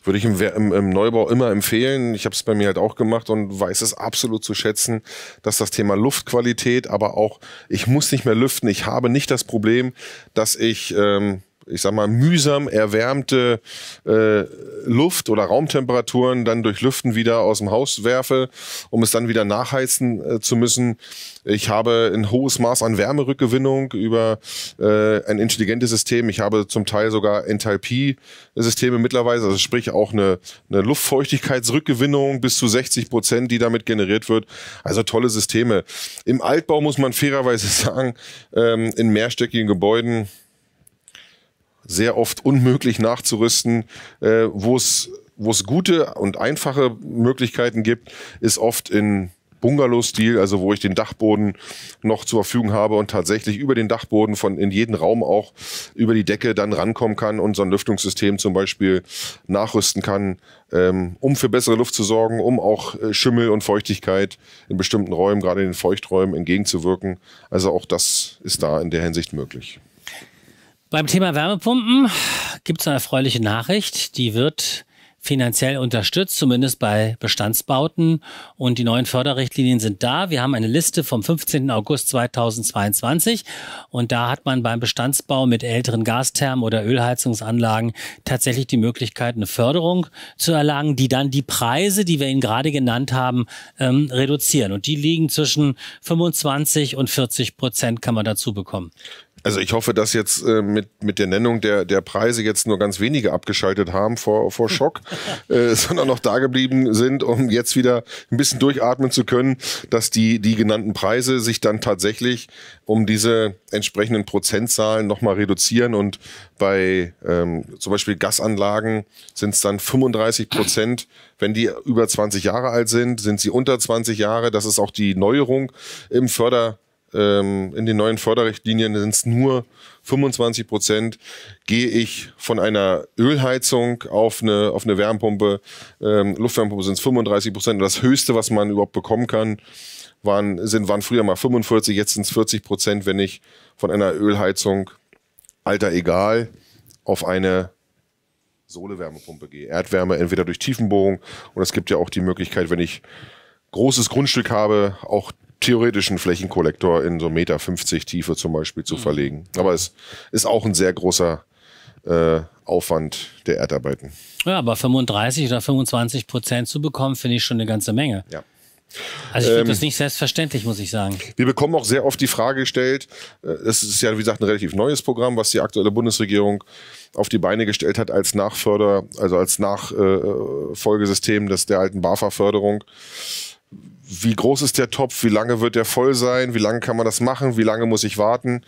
[SPEAKER 2] Würde ich im, im, im, Neubau immer empfehlen. Ich habe es bei mir halt auch gemacht und weiß es absolut zu schätzen, dass das Thema Luftqualität, aber auch ich muss nicht mehr lüften. Ich habe nicht das Problem, dass ich ähm, ich sag mal, mühsam erwärmte äh, Luft oder Raumtemperaturen dann durch Lüften wieder aus dem Haus werfe, um es dann wieder nachheizen äh, zu müssen. Ich habe ein hohes Maß an Wärmerückgewinnung über äh, ein intelligentes System. Ich habe zum Teil sogar Enthalpie-Systeme mittlerweile, also sprich auch eine, eine Luftfeuchtigkeitsrückgewinnung bis zu 60 Prozent, die damit generiert wird. Also tolle Systeme. Im Altbau muss man fairerweise *laughs* sagen, ähm, in mehrstöckigen Gebäuden sehr oft unmöglich nachzurüsten. Äh, Wo es gute und einfache Möglichkeiten gibt, ist oft in Bungalow-Stil, also wo ich den Dachboden noch zur Verfügung habe und tatsächlich über den Dachboden von in jeden Raum auch über die Decke dann rankommen kann und so ein Lüftungssystem zum Beispiel nachrüsten kann, ähm, um für bessere Luft zu sorgen, um auch äh, Schimmel und Feuchtigkeit in bestimmten Räumen, gerade in den Feuchträumen, entgegenzuwirken. Also auch das ist da in der Hinsicht möglich.
[SPEAKER 1] Beim Thema Wärmepumpen gibt es eine erfreuliche Nachricht, die wird finanziell unterstützt, zumindest bei Bestandsbauten. Und die neuen Förderrichtlinien sind da. Wir haben eine Liste vom 15. August 2022. Und da hat man beim Bestandsbau mit älteren Gasthermen oder Ölheizungsanlagen tatsächlich die Möglichkeit, eine Förderung zu erlangen, die dann die Preise, die wir Ihnen gerade genannt haben, ähm, reduzieren. Und die liegen zwischen 25 und 40 Prozent kann man dazu bekommen.
[SPEAKER 2] Also ich hoffe, dass jetzt äh, mit, mit der Nennung der, der Preise jetzt nur ganz wenige abgeschaltet haben vor, vor Schock, *laughs* äh, sondern noch da geblieben sind, um jetzt wieder ein bisschen durchatmen zu können, dass die, die genannten Preise sich dann tatsächlich um diese entsprechenden Prozentzahlen nochmal reduzieren. Und bei ähm, zum Beispiel Gasanlagen sind es dann 35 Prozent. Wenn die über 20 Jahre alt sind, sind sie unter 20 Jahre. Das ist auch die Neuerung im Förder ähm, in den neuen Förderrichtlinien sind es nur 25 Prozent, gehe ich von einer Ölheizung auf eine, auf eine Wärmepumpe, ähm, Luftwärmepumpe sind es 35 Prozent. Das Höchste, was man überhaupt bekommen kann, waren, sind, waren früher mal 45, jetzt sind es 40 Prozent, wenn ich von einer Ölheizung, alter egal, auf eine sohle gehe. Erdwärme entweder durch Tiefenbohrung und es gibt ja auch die Möglichkeit, wenn ich großes Grundstück habe, auch theoretischen Flächenkollektor in so 1,50 Meter Tiefe zum Beispiel zu mhm. verlegen. Aber es ist auch ein sehr großer äh, Aufwand der Erdarbeiten.
[SPEAKER 1] Ja, aber 35 oder 25 Prozent zu bekommen, finde ich schon eine ganze Menge. Ja. Also ich finde ähm, das nicht selbstverständlich, muss ich sagen.
[SPEAKER 2] Wir bekommen auch sehr oft die Frage gestellt, es äh, ist ja wie gesagt ein relativ neues Programm, was die aktuelle Bundesregierung auf die Beine gestellt hat als Nachförder, also als Nachfolgesystem äh, äh des, der alten BAFA-Förderung wie groß ist der Topf, wie lange wird der voll sein, wie lange kann man das machen, wie lange muss ich warten.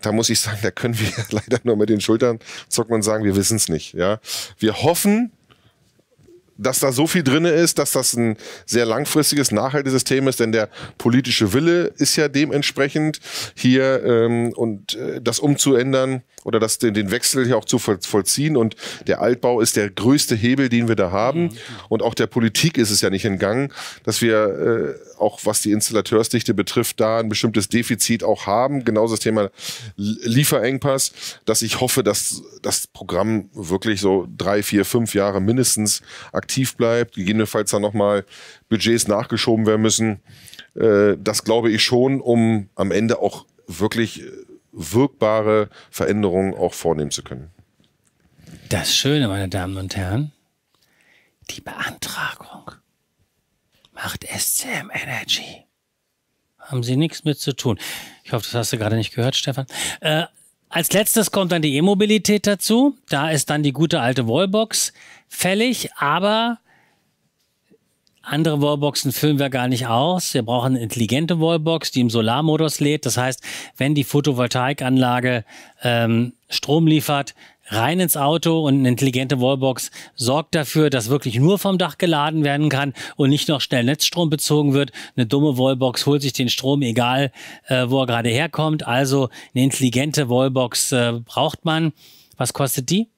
[SPEAKER 2] Da muss ich sagen, da können wir *laughs* leider nur mit den Schultern zucken und sagen, wir wissen es nicht. Ja? Wir hoffen, dass da so viel drin ist, dass das ein sehr langfristiges, nachhaltiges System ist, denn der politische Wille ist ja dementsprechend hier ähm, und äh, das umzuändern oder das, den, den Wechsel hier auch zu vollziehen. Und der Altbau ist der größte Hebel, den wir da haben. Mhm. Und auch der Politik ist es ja nicht entgangen, dass wir äh, auch was die Installateursdichte betrifft, da ein bestimmtes Defizit auch haben. Genauso das Thema Lieferengpass, dass ich hoffe, dass das Programm wirklich so drei, vier, fünf Jahre mindestens aktiv aktiv bleibt, gegebenenfalls dann nochmal Budgets nachgeschoben werden müssen. Äh, das glaube ich schon, um am Ende auch wirklich äh, wirkbare Veränderungen auch vornehmen zu können.
[SPEAKER 1] Das Schöne, meine Damen und Herren, die Beantragung macht SCM Energy. Haben Sie nichts mit zu tun. Ich hoffe, das hast du gerade nicht gehört, Stefan. Äh, als letztes kommt dann die E-Mobilität dazu. Da ist dann die gute alte Wallbox fällig, aber andere Wallboxen füllen wir gar nicht aus. Wir brauchen eine intelligente Wallbox, die im Solarmodus lädt. Das heißt, wenn die Photovoltaikanlage ähm, Strom liefert, rein ins Auto und eine intelligente Wallbox sorgt dafür, dass wirklich nur vom Dach geladen werden kann und nicht noch schnell Netzstrom bezogen wird. Eine dumme Wallbox holt sich den Strom, egal äh, wo er gerade herkommt. Also eine intelligente Wallbox äh, braucht man. Was kostet die?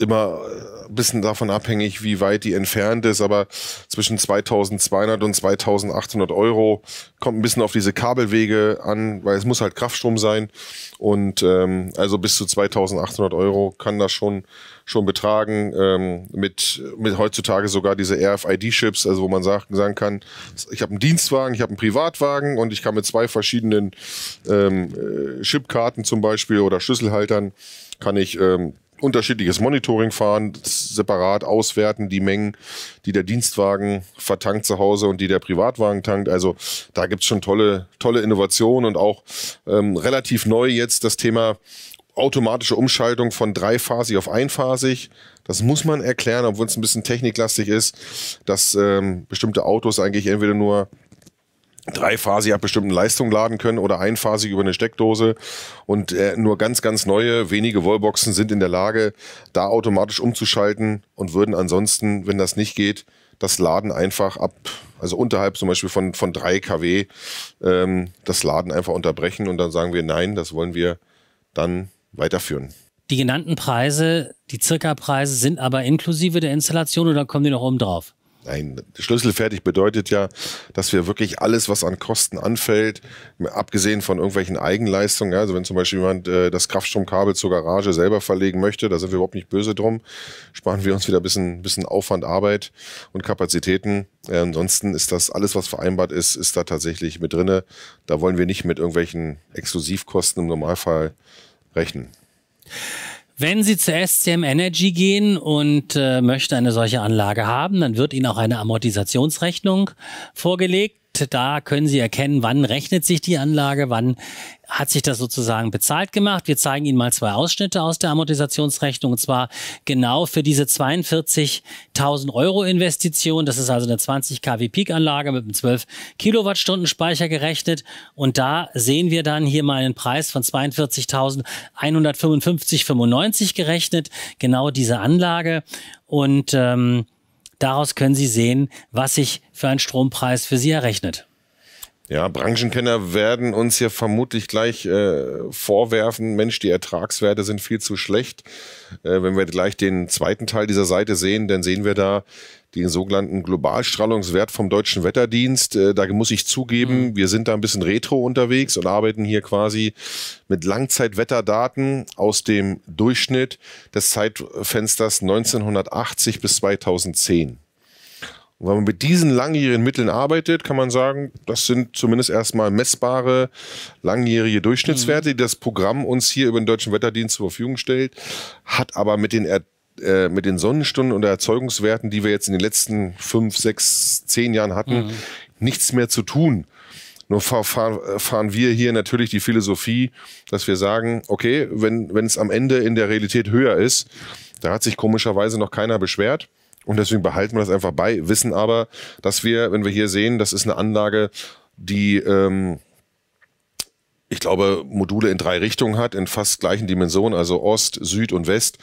[SPEAKER 2] immer äh, ein bisschen davon abhängig, wie weit die entfernt ist, aber zwischen 2200 und 2800 Euro kommt ein bisschen auf diese Kabelwege an, weil es muss halt Kraftstrom sein und ähm, also bis zu 2800 Euro kann das schon schon betragen ähm, mit mit heutzutage sogar diese RFID-Chips, also wo man sagt, sagen kann, ich habe einen Dienstwagen, ich habe einen Privatwagen und ich kann mit zwei verschiedenen ähm, äh, Chipkarten zum Beispiel oder Schlüsselhaltern kann ich ähm, unterschiedliches Monitoring fahren, separat auswerten die Mengen, die der Dienstwagen vertankt zu Hause und die der Privatwagen tankt. Also da gibt's schon tolle, tolle Innovationen und auch ähm, relativ neu jetzt das Thema automatische Umschaltung von dreiphasig auf einphasig. Das muss man erklären, obwohl es ein bisschen techniklastig ist, dass ähm, bestimmte Autos eigentlich entweder nur dreiphasig ab bestimmten Leistungen laden können oder einphasig über eine Steckdose. Und äh, nur ganz, ganz neue, wenige Wallboxen sind in der Lage, da automatisch umzuschalten und würden ansonsten, wenn das nicht geht, das Laden einfach ab, also unterhalb zum Beispiel von, von 3 kW, ähm, das Laden einfach unterbrechen und dann sagen wir, nein, das wollen wir dann weiterführen.
[SPEAKER 1] Die genannten Preise, die zirka preise sind aber inklusive der Installation oder kommen die noch oben drauf?
[SPEAKER 2] Nein, schlüsselfertig bedeutet ja, dass wir wirklich alles, was an Kosten anfällt, abgesehen von irgendwelchen Eigenleistungen, ja, also wenn zum Beispiel jemand äh, das Kraftstromkabel zur Garage selber verlegen möchte, da sind wir überhaupt nicht böse drum, sparen wir uns wieder ein bisschen, bisschen Aufwand, Arbeit und Kapazitäten. Äh, ansonsten ist das alles, was vereinbart ist, ist da tatsächlich mit drinne. Da wollen wir nicht mit irgendwelchen Exklusivkosten im Normalfall rechnen.
[SPEAKER 1] Wenn Sie zur SCM Energy gehen und äh, möchten eine solche Anlage haben, dann wird Ihnen auch eine Amortisationsrechnung vorgelegt da können Sie erkennen, wann rechnet sich die Anlage, wann hat sich das sozusagen bezahlt gemacht. Wir zeigen Ihnen mal zwei Ausschnitte aus der Amortisationsrechnung, und zwar genau für diese 42.000 Euro Investition. Das ist also eine 20 kW Peak-Anlage mit einem 12 Kilowattstunden Speicher gerechnet. Und da sehen wir dann hier mal einen Preis von 42.155,95 gerechnet, genau diese Anlage. Und ähm, Daraus können Sie sehen, was sich für einen Strompreis für Sie errechnet.
[SPEAKER 2] Ja, Branchenkenner werden uns hier vermutlich gleich äh, vorwerfen, Mensch, die Ertragswerte sind viel zu schlecht. Äh, wenn wir gleich den zweiten Teil dieser Seite sehen, dann sehen wir da, den sogenannten Globalstrahlungswert vom Deutschen Wetterdienst. Äh, da muss ich zugeben, mhm. wir sind da ein bisschen retro unterwegs und arbeiten hier quasi mit Langzeitwetterdaten aus dem Durchschnitt des Zeitfensters 1980 bis 2010. Und wenn man mit diesen langjährigen Mitteln arbeitet, kann man sagen, das sind zumindest erstmal messbare langjährige Durchschnittswerte, mhm. die das Programm uns hier über den Deutschen Wetterdienst zur Verfügung stellt, hat aber mit den äh, mit den Sonnenstunden und Erzeugungswerten, die wir jetzt in den letzten fünf, sechs, zehn Jahren hatten, mhm. nichts mehr zu tun. Nur fahren, wir hier natürlich die Philosophie, dass wir sagen, okay, wenn, wenn es am Ende in der Realität höher ist, da hat sich komischerweise noch keiner beschwert. Und deswegen behalten wir das einfach bei, wissen aber, dass wir, wenn wir hier sehen, das ist eine Anlage, die ähm, ich glaube, Module in drei Richtungen hat, in fast gleichen Dimensionen, also Ost, Süd und West.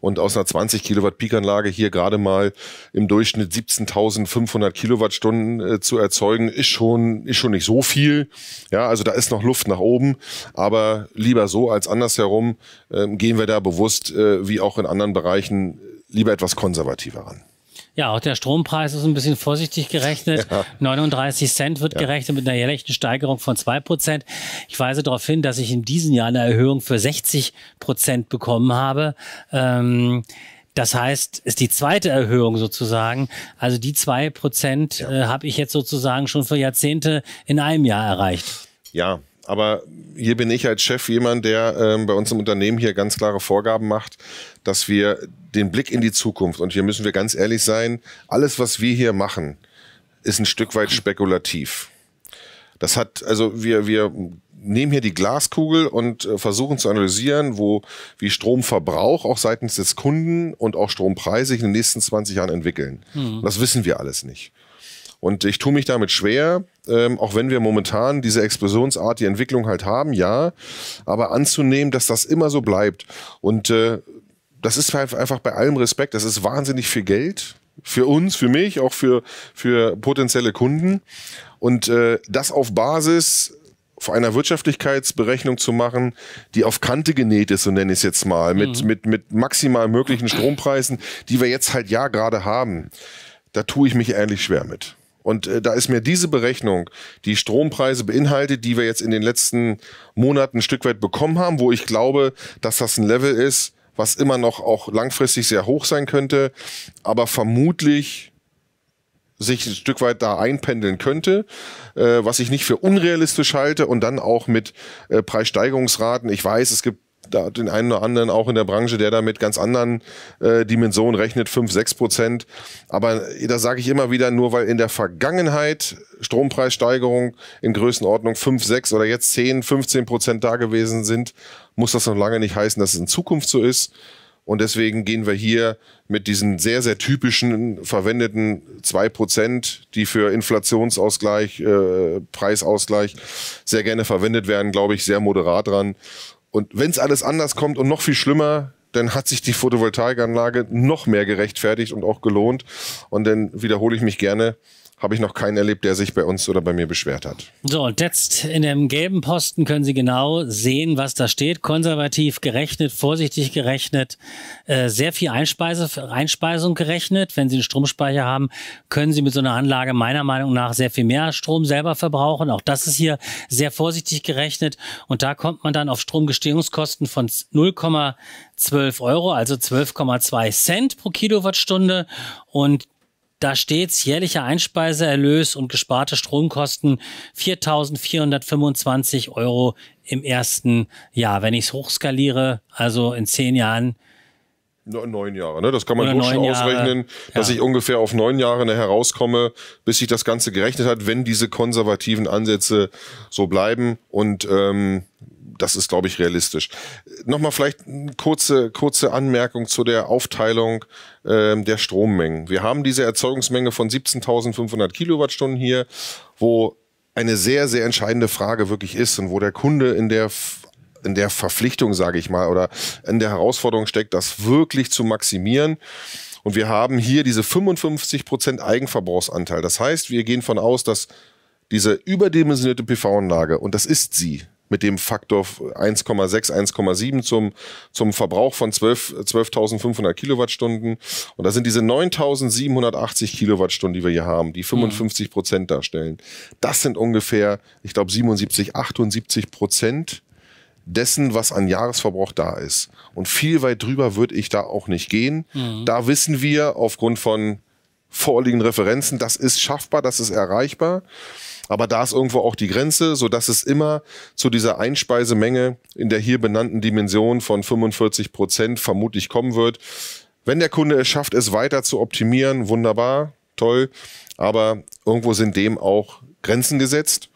[SPEAKER 2] Und aus einer 20 Kilowatt Peak-Anlage hier gerade mal im Durchschnitt 17.500 Kilowattstunden äh, zu erzeugen, ist schon, ist schon nicht so viel. Ja, also da ist noch Luft nach oben. Aber lieber so als andersherum äh, gehen wir da bewusst, äh, wie auch in anderen Bereichen, äh, lieber etwas konservativer ran.
[SPEAKER 1] Ja, auch der Strompreis ist ein bisschen vorsichtig gerechnet. Ja. 39 Cent wird ja. gerechnet mit einer jährlichen Steigerung von 2 Prozent. Ich weise darauf hin, dass ich in diesem Jahr eine Erhöhung für 60 Prozent bekommen habe. Ähm, das heißt, ist die zweite Erhöhung sozusagen. Also die zwei Prozent ja. äh, habe ich jetzt sozusagen schon für Jahrzehnte in einem Jahr erreicht.
[SPEAKER 2] Ja, aber hier bin ich als Chef jemand, der ähm, bei uns im Unternehmen hier ganz klare Vorgaben macht, dass wir den Blick in die Zukunft, und hier müssen wir ganz ehrlich sein, alles, was wir hier machen, ist ein Stück weit spekulativ. Das hat, also wir, wir nehmen hier die Glaskugel und äh, versuchen zu analysieren, wo wie Stromverbrauch auch seitens des Kunden und auch Strompreise sich in den nächsten 20 Jahren entwickeln. Mhm. Das wissen wir alles nicht. Und ich tue mich damit schwer, ähm, auch wenn wir momentan diese Explosionsart, die Entwicklung halt haben, ja, aber anzunehmen, dass das immer so bleibt. Und äh, das ist halt einfach bei allem Respekt, das ist wahnsinnig viel Geld für uns, für mich, auch für, für potenzielle Kunden. Und äh, das auf Basis vor einer Wirtschaftlichkeitsberechnung zu machen, die auf Kante genäht ist, so nenne ich es jetzt mal, mit, mhm. mit, mit maximal möglichen Strompreisen, die wir jetzt halt ja gerade haben, da tue ich mich ehrlich schwer mit. Und äh, da ist mir diese Berechnung, die Strompreise beinhaltet, die wir jetzt in den letzten Monaten ein Stück weit bekommen haben, wo ich glaube, dass das ein Level ist, was immer noch auch langfristig sehr hoch sein könnte, aber vermutlich sich ein Stück weit da einpendeln könnte, äh, was ich nicht für unrealistisch halte und dann auch mit äh, Preissteigerungsraten. Ich weiß, es gibt da den einen oder anderen auch in der Branche, der da mit ganz anderen äh, Dimensionen rechnet, 5, 6 Prozent. Aber das sage ich immer wieder, nur weil in der Vergangenheit Strompreissteigerung in Größenordnung 5, 6 oder jetzt 10, 15 Prozent da gewesen sind, muss das noch lange nicht heißen, dass es in Zukunft so ist. Und deswegen gehen wir hier mit diesen sehr, sehr typischen verwendeten 2 Prozent, die für Inflationsausgleich, äh, Preisausgleich sehr gerne verwendet werden, glaube ich, sehr moderat dran. Und wenn es alles anders kommt und noch viel schlimmer, dann hat sich die Photovoltaikanlage noch mehr gerechtfertigt und auch gelohnt. Und dann wiederhole ich mich gerne, habe ich noch keinen erlebt, der sich bei uns oder bei mir beschwert hat.
[SPEAKER 1] So, und jetzt in dem gelben Posten können Sie genau sehen, was da steht. Konservativ gerechnet, vorsichtig gerechnet, äh, sehr viel Einspeise, Einspeisung gerechnet. Wenn Sie einen Stromspeicher haben, können Sie mit so einer Anlage meiner Meinung nach sehr viel mehr Strom selber verbrauchen. Auch das ist hier sehr vorsichtig gerechnet. Und da kommt man dann auf Stromgestehungskosten von 0,12 Euro, also 12,2 Cent pro Kilowattstunde. Und da stehts jährlicher Einspeiseerlös und gesparte Stromkosten 4.425 Euro im ersten Jahr. Wenn ich es hochskaliere, also in zehn Jahren,
[SPEAKER 2] Neun Jahre, ne? Das kann man gut schon Jahre, ausrechnen, dass ja. ich ungefähr auf neun Jahre herauskomme, bis sich das Ganze gerechnet hat, wenn diese konservativen Ansätze so bleiben. Und ähm, das ist, glaube ich, realistisch. Nochmal vielleicht eine kurze, kurze Anmerkung zu der Aufteilung ähm, der Strommengen. Wir haben diese Erzeugungsmenge von 17.500 Kilowattstunden hier, wo eine sehr, sehr entscheidende Frage wirklich ist und wo der Kunde in der in der Verpflichtung, sage ich mal, oder in der Herausforderung steckt, das wirklich zu maximieren. Und wir haben hier diese 55% Prozent Eigenverbrauchsanteil. Das heißt, wir gehen von aus, dass diese überdimensionierte PV-Anlage, und das ist sie, mit dem Faktor 1,6, 1,7 zum, zum Verbrauch von 12.500 12 Kilowattstunden. Und das sind diese 9.780 Kilowattstunden, die wir hier haben, die 55 Prozent darstellen. Das sind ungefähr, ich glaube, 77, 78 Prozent dessen, was an Jahresverbrauch da ist. Und viel weit drüber würde ich da auch nicht gehen. Mhm. Da wissen wir aufgrund von vorliegenden Referenzen, das ist schaffbar, das ist erreichbar. Aber da ist irgendwo auch die Grenze, so dass es immer zu dieser Einspeisemenge in der hier benannten Dimension von 45 Prozent vermutlich kommen wird. Wenn der Kunde es schafft, es weiter zu optimieren, wunderbar, toll. Aber irgendwo sind dem auch Grenzen gesetzt.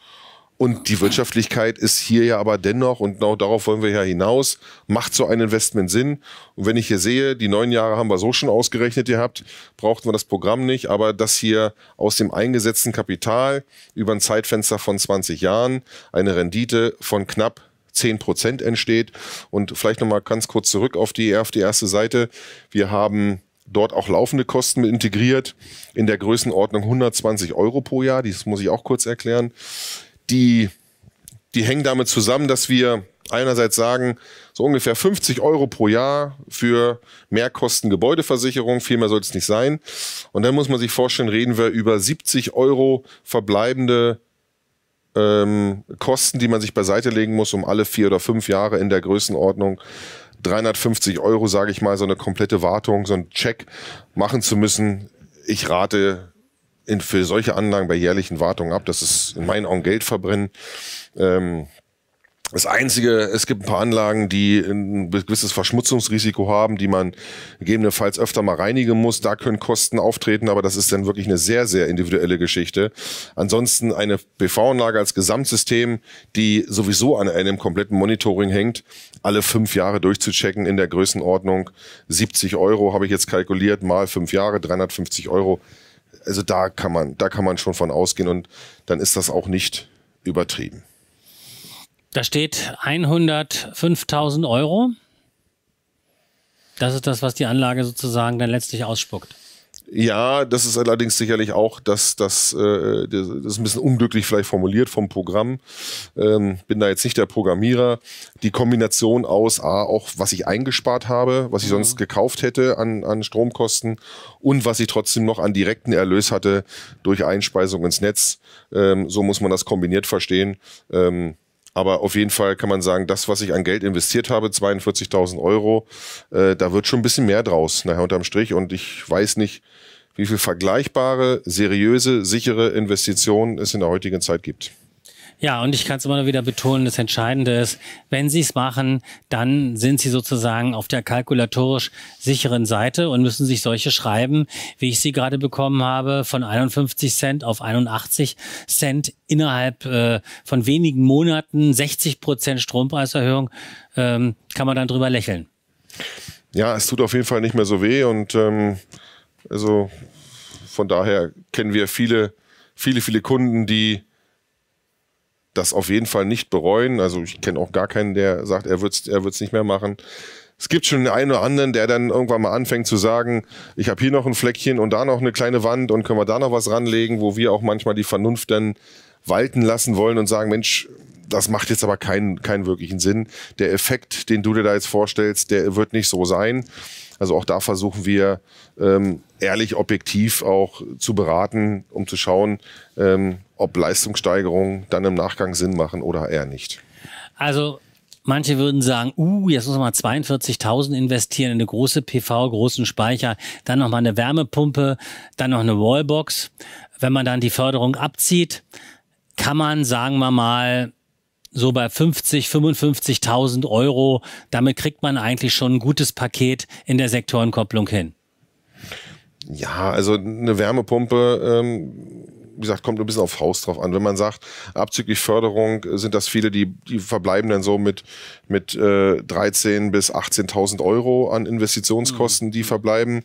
[SPEAKER 2] Und die Wirtschaftlichkeit ist hier ja aber dennoch, und genau darauf wollen wir ja hinaus, macht so ein Investment Sinn. Und wenn ich hier sehe, die neun Jahre haben wir so schon ausgerechnet gehabt, brauchten wir das Programm nicht, aber dass hier aus dem eingesetzten Kapital über ein Zeitfenster von 20 Jahren eine Rendite von knapp 10 Prozent entsteht. Und vielleicht nochmal ganz kurz zurück auf die, auf die erste Seite. Wir haben dort auch laufende Kosten integriert in der Größenordnung 120 Euro pro Jahr. Dies muss ich auch kurz erklären die, die hängen damit zusammen, dass wir einerseits sagen, so ungefähr 50 Euro pro Jahr für Mehrkosten Gebäudeversicherung, viel mehr soll es nicht sein. Und dann muss man sich vorstellen, reden wir über 70 Euro verbleibende ähm, Kosten, die man sich beiseite legen muss, um alle vier oder fünf Jahre in der Größenordnung 350 Euro, sage ich mal, so eine komplette Wartung, so einen Check machen zu müssen. Ich rate in, für solche Anlagen bei jährlichen Wartungen ab. Das ist in meinen Augen Geld verbrennen. Ähm, das Einzige, es gibt ein paar Anlagen, die ein gewisses Verschmutzungsrisiko haben, die man gegebenenfalls öfter mal reinigen muss. Da können Kosten auftreten, aber das ist dann wirklich eine sehr, sehr individuelle Geschichte. Ansonsten eine PV-Anlage als Gesamtsystem, die sowieso an einem kompletten Monitoring hängt, alle fünf Jahre durchzuchecken in der Größenordnung. 70 Euro habe ich jetzt kalkuliert, mal fünf Jahre, 350 Euro also da kann man, da kann man schon von ausgehen und dann ist das auch nicht übertrieben.
[SPEAKER 1] Da steht 105.000 Euro. Das ist das, was die Anlage sozusagen dann letztlich ausspuckt.
[SPEAKER 2] Ja, das ist allerdings sicherlich auch, dass das, äh, das ist ein bisschen unglücklich vielleicht formuliert vom Programm. Ähm, bin da jetzt nicht der Programmierer. Die Kombination aus A, auch was ich eingespart habe, was ich ja. Mhm. sonst gekauft hätte an, an Stromkosten und was ich trotzdem noch an direkten Erlös hatte durch Einspeisung ins Netz. Ähm, so muss man das kombiniert verstehen. Ähm, aber auf jeden Fall kann man sagen, das, was ich an Geld investiert habe, 42.000 Euro, äh, da wird schon ein bisschen mehr draus nachher unterm Strich. Und ich weiß nicht, wie viel vergleichbare, seriöse, sichere Investitionen es in der heutigen Zeit gibt.
[SPEAKER 1] Ja, und ich kann es immer wieder betonen, das Entscheidende ist, wenn Sie es machen, dann sind Sie sozusagen auf der kalkulatorisch sicheren Seite und müssen sich solche schreiben, wie ich sie gerade bekommen habe, von 51 Cent auf 81 Cent innerhalb äh, von wenigen Monaten 60 Prozent Strompreiserhöhung, ähm, kann man dann drüber lächeln.
[SPEAKER 2] Ja, es tut auf jeden Fall nicht mehr so weh und ähm, also von daher kennen wir viele, viele, viele Kunden, die das auf jeden Fall nicht bereuen. Also ich kenne auch gar keinen, der sagt, er wird's, er wird's nicht mehr machen. Es gibt schon den einen oder anderen, der dann irgendwann mal anfängt zu sagen, ich habe hier noch ein Fleckchen und da noch eine kleine Wand und können wir da noch was ranlegen, wo wir auch manchmal die Vernunft dann walten lassen wollen und sagen, Mensch, das macht jetzt aber keinen, keinen wirklichen Sinn. Der Effekt, den du dir da jetzt vorstellst, der wird nicht so sein. Also auch da versuchen wir ähm, ehrlich, objektiv auch zu beraten, um zu schauen, ähm, ob Leistungssteigerungen dann im Nachgang Sinn machen oder eher nicht.
[SPEAKER 1] Also Manche würden sagen, uh, jetzt muss man 42.000 investieren in eine große PV, großen Speicher, dann nochmal eine Wärmepumpe, dann noch eine Wallbox. Wenn man dann die Förderung abzieht, kann man, sagen wir mal, so bei 50, 55.000 Euro, damit kriegt man eigentlich schon ein gutes Paket in der Sektorenkopplung hin.
[SPEAKER 2] Ja, also eine Wärmepumpe, ähm, wie gesagt, kommt ein bisschen auf Haus drauf an. Wenn man sagt, abzüglich Förderung sind das viele, die, die verbleiben dann so mit, mit äh, 13.000 bis 18.000 Euro an Investitionskosten, mhm. die verbleiben.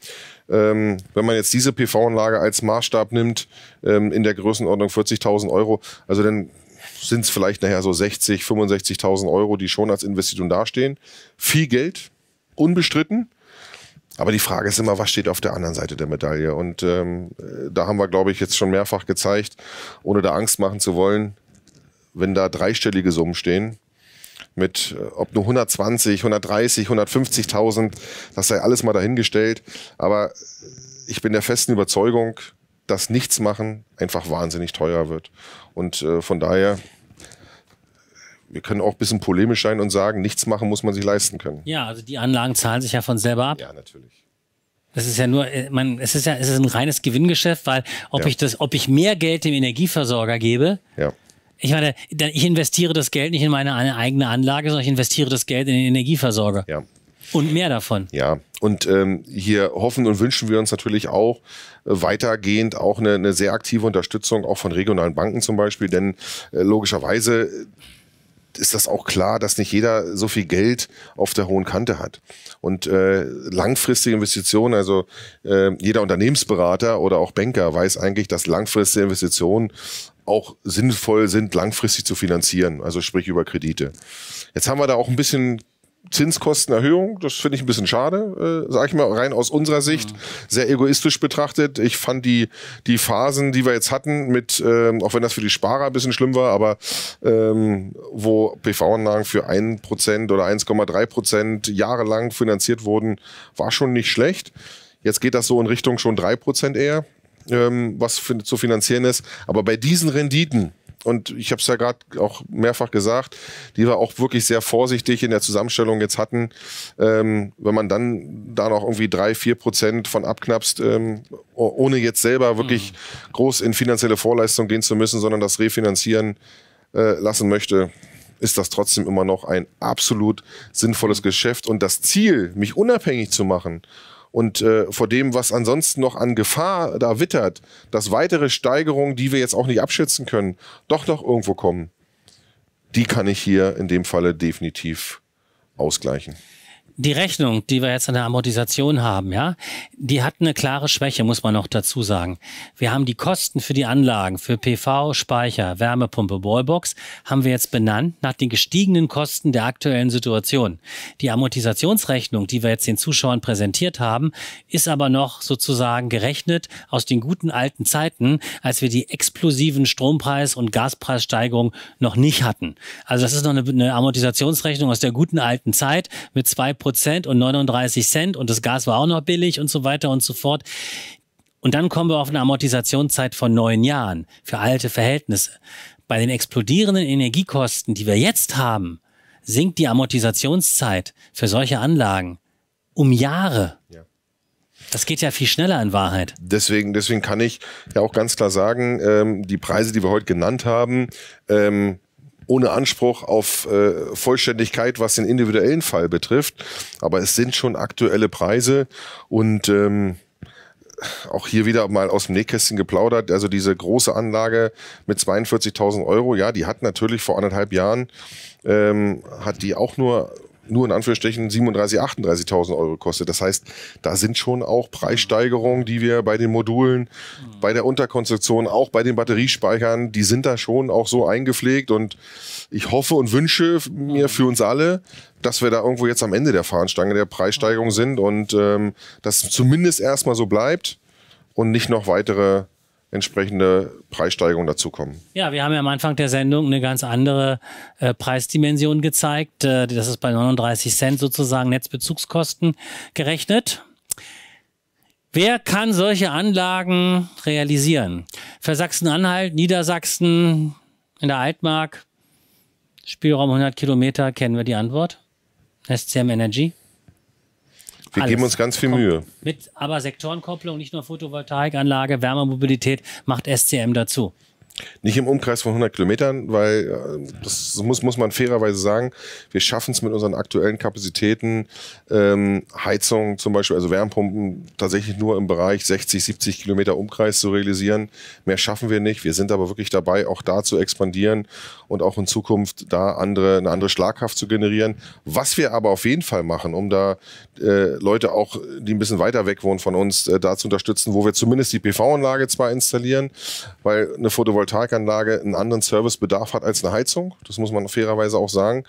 [SPEAKER 2] Ähm, wenn man jetzt diese PV-Anlage als Maßstab nimmt, ähm, in der Größenordnung 40.000 Euro, also dann sind es vielleicht nachher so 60, 65.000 Euro, die schon als Investition dastehen. Viel Geld, unbestritten. Aber die Frage ist immer, was steht auf der anderen Seite der Medaille? Und ähm, da haben wir, glaube ich, jetzt schon mehrfach gezeigt, ohne da Angst machen zu wollen, wenn da dreistellige Summen stehen, mit äh, ob nur 120, 130, 150.000, das sei alles mal dahingestellt. Aber ich bin der festen Überzeugung, dass nichts machen einfach wahnsinnig teuer wird. Und äh, von daher wir können auch ein bisschen polemisch sein und sagen, nichts machen muss man sich leisten können.
[SPEAKER 1] Ja, also die Anlagen zahlen sich ja von selber ab. Ja, natürlich. Das ist ja nur, äh, man, es ist ja, es ist ein reines Gewinngeschäft, weil ob ja. ich das, ob ich mehr Geld dem Energieversorger gebe, ja. ich meine, ich investiere das Geld nicht in meine eigene Anlage, sondern ich investiere das Geld in den Energieversorger. Ja. Und mehr davon.
[SPEAKER 2] Ja, und ähm, hier hoffen und wünschen wir uns natürlich auch äh, weitergehend auch eine, eine, sehr aktive Unterstützung auch von regionalen Banken zum Beispiel, denn äh, logischerweise ist das auch klar, dass nicht jeder so viel Geld auf der hohen Kante hat. Und äh, langfristige Investitionen, also äh, jeder Unternehmensberater oder auch Banker weiß eigentlich, dass langfristige Investitionen auch sinnvoll sind, langfristig zu finanzieren, also sprich über Kredite. Jetzt haben wir da auch ein bisschen Zinskostenerhöhung, das finde ich ein bisschen schade, äh, sag ich mal, rein aus unserer Sicht, mhm. sehr egoistisch betrachtet. Ich fand die, die Phasen, die wir jetzt hatten, mit, ähm, auch wenn das für die Sparer ein bisschen schlimm war, aber ähm, wo PV-Anlagen für 1% oder 1,3% jahrelang finanziert wurden, war schon nicht schlecht. Jetzt geht das so in Richtung schon 3% eher, ähm, was für, zu finanzieren ist. Aber bei diesen Renditen, und ich habe es ja gerade auch mehrfach gesagt, die wir auch wirklich sehr vorsichtig in der Zusammenstellung jetzt hatten. Ähm, wenn man dann da noch irgendwie drei, vier Prozent von abknapst, ähm, ohne jetzt selber wirklich mhm. groß in finanzielle Vorleistung gehen zu müssen, sondern das refinanzieren äh, lassen möchte, ist das trotzdem immer noch ein absolut sinnvolles hm. Geschäft. Und das Ziel, mich unabhängig zu machen und äh, vor dem, was ansonsten noch an Gefahr da wittert, dass weitere Steigerungen, die wir jetzt auch nicht abschätzen können, doch noch irgendwo kommen, die kann ich hier in dem Falle definitiv ausgleichen
[SPEAKER 1] die Rechnung, die wir jetzt an der Amortisation haben, ja, die hat eine klare Schwäche, muss man noch dazu sagen. Wir haben die Kosten für die Anlagen, für PV, Speicher, Wärmepumpe, Wallbox, haben wir jetzt benannt nach den gestiegenen Kosten der aktuellen Situation. Die Amortisationsrechnung, die wir jetzt den Zuschauern präsentiert haben, ist aber noch sozusagen gerechnet aus den guten alten Zeiten, als wir die explosiven Strompreis- und Gaspreissteigerungen noch nicht hatten. Also das ist noch eine, eine Amortisationsrechnung aus der guten alten Zeit mit zwei Prozent und 39 Cent und das Gas war auch noch billig und so weiter und so fort. Und dann kommen wir auf eine Amortisationszeit von neun Jahren für alte Verhältnisse. Bei den explodierenden Energiekosten, die wir jetzt haben, sinkt die Amortisationszeit für solche Anlagen um Jahre. Ja. Das geht ja viel schneller in Wahrheit.
[SPEAKER 2] Deswegen, deswegen kann ich ja auch ganz klar sagen, ähm, die Preise, die wir heute genannt haben, ähm, ohne Anspruch auf äh, Vollständigkeit, was den individuellen Fall betrifft. Aber es sind schon aktuelle Preise und ähm, auch hier wieder mal aus dem Nähkästchen geplaudert. Also diese große Anlage mit 42.000 Euro, ja, die hat natürlich vor anderthalb Jahren, ähm, hat die auch nur nur in Anführungsstrichen 37.000, 38.000 Euro kostet. Das heißt, da sind schon auch Preissteigerungen, die wir bei den Modulen, bei der Unterkonstruktion, auch bei den Batteriespeichern, die sind da schon auch so eingepflegt. Und ich hoffe und wünsche mir für uns alle, dass wir da irgendwo jetzt am Ende der Fahnenstange der Preissteigerung sind und ähm, dass zumindest erstmal so bleibt und nicht noch weitere entsprechende Preissteigerungen dazukommen.
[SPEAKER 1] Ja, wir haben ja am Anfang der Sendung eine ganz andere äh, Preisdimension gezeigt. Äh, das ist bei 39 Cent sozusagen Netzbezugskosten gerechnet. Wer kann solche Anlagen realisieren? Für Sachsen-Anhalt, Niedersachsen, in der Altmark, Spielraum 100 Kilometer, kennen wir die Antwort? SCM Energy? Wir Alles. geben uns ganz viel Mühe. Mit aber Sektorenkopplung, nicht nur Photovoltaikanlage, Wärmemobilität macht SCM dazu.
[SPEAKER 2] Nicht im Umkreis von 100 Kilometern, weil äh, das muss, muss man fairerweise sagen, wir schaffen es mit unseren aktuellen Kapazitäten, ähm, Heizung zum Beispiel, also Wärmepumpen, tatsächlich nur im Bereich 60, 70 Kilometer Umkreis zu realisieren. Mehr schaffen wir nicht. Wir sind aber wirklich dabei, auch da zu expandieren und auch in Zukunft da andere, eine andere Schlagkraft zu generieren. Was wir aber auf jeden Fall machen, um da äh, Leute auch, die ein bisschen weiter weg wohnen von uns, äh, da zu unterstützen, wo wir zumindest die PV-Anlage zwar installieren, weil eine Photovoltaik Photovoltaikanlage einen anderen Servicebedarf hat als eine Heizung. Das muss man fairerweise auch sagen.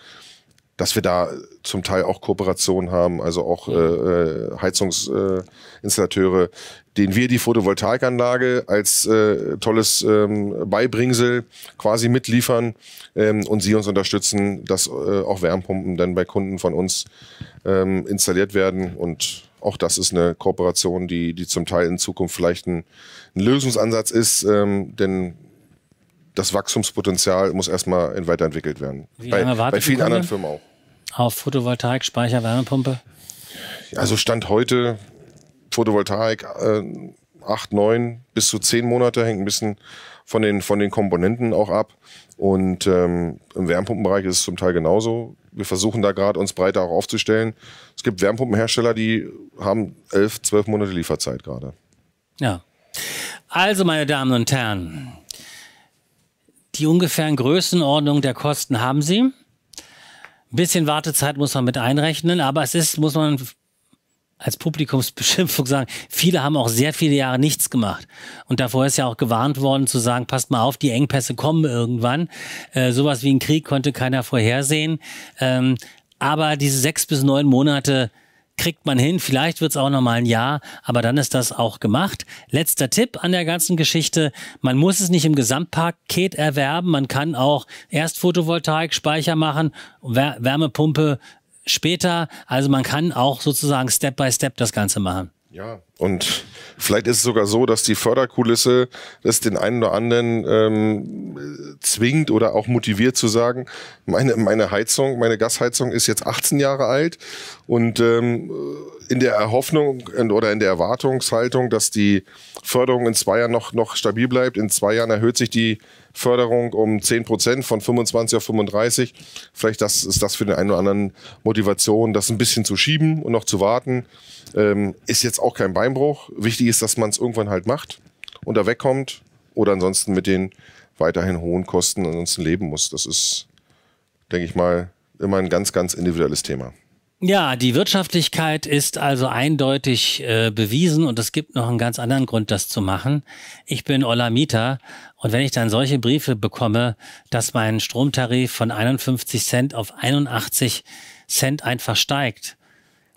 [SPEAKER 2] Dass wir da zum Teil auch Kooperationen haben, also auch äh, äh Heizungsinstallateure, äh, denen wir die Photovoltaikanlage als äh, tolles ähm, Beibringsel quasi mitliefern ähm, und sie uns unterstützen, dass äh, auch Wärmepumpen dann bei Kunden von uns ähm, installiert werden und auch das ist eine Kooperation, die, die zum Teil in Zukunft vielleicht ein, ein Lösungsansatz ist, ähm, denn das Wachstumspotenzial muss erstmal weiterentwickelt werden. Wie bei, bei vielen anderen Firmen auch.
[SPEAKER 1] Auf Photovoltaik, Speicher, Wärmepumpe?
[SPEAKER 2] Also Stand heute Photovoltaik äh, 8, 9 bis zu 10 Monate, hängt ein bisschen von den, von den Komponenten auch ab. Und ähm, im Wärmepumpenbereich ist es zum Teil genauso. Wir versuchen da gerade uns breiter auch aufzustellen. Es gibt Wärmepumpenhersteller, die haben 11, 12 Monate Lieferzeit gerade.
[SPEAKER 1] Ja. Also, meine Damen und Herren, die ungefähren Größenordnung der Kosten haben Sie. Ein bisschen Wartezeit muss man mit einrechnen, aber es ist, muss man als Publikumsbeschimpfung sagen, viele haben auch sehr viele Jahre nichts gemacht. Und davor ist ja auch gewarnt worden zu sagen, passt mal auf, die Engpässe kommen irgendwann. Äh, sowas wie ein Krieg konnte keiner vorhersehen. Ähm, aber diese sechs bis neun Monate kriegt man hin. Vielleicht wird es auch nochmal ein Jahr, aber dann ist das auch gemacht. Letzter Tipp an der ganzen Geschichte. Man muss es nicht im Gesamtpaket erwerben. Man kann auch erst Photovoltaik, Speicher machen, Wärmepumpe später. Also man kann auch sozusagen Step by Step das Ganze machen.
[SPEAKER 2] Ja, und vielleicht ist es sogar so, dass die Förderkulisse das den einen oder anderen ähm, zwingt oder auch motiviert zu sagen, meine, meine Heizung, meine Gasheizung ist jetzt 18 Jahre alt und ähm, in der Erhoffnung oder in der Erwartungshaltung, dass die Förderung in zwei Jahren noch, noch stabil bleibt, in zwei Jahren erhöht sich die Förderung um 10 Prozent von 25 auf 35. Vielleicht das ist das für den einen oder anderen Motivation, das ein bisschen zu schieben und noch zu warten. Ähm, ist jetzt auch kein Beinbruch. Wichtig ist, dass man es irgendwann halt macht und da wegkommt oder ansonsten mit den weiterhin hohen Kosten ansonsten leben muss. Das ist, denke ich mal, immer ein ganz, ganz individuelles Thema.
[SPEAKER 1] Ja, die Wirtschaftlichkeit ist also eindeutig äh, bewiesen und es gibt noch einen ganz anderen Grund, das zu machen. Ich bin Ola Mieter und wenn ich dann solche Briefe bekomme, dass mein Stromtarif von 51 Cent auf 81 Cent einfach steigt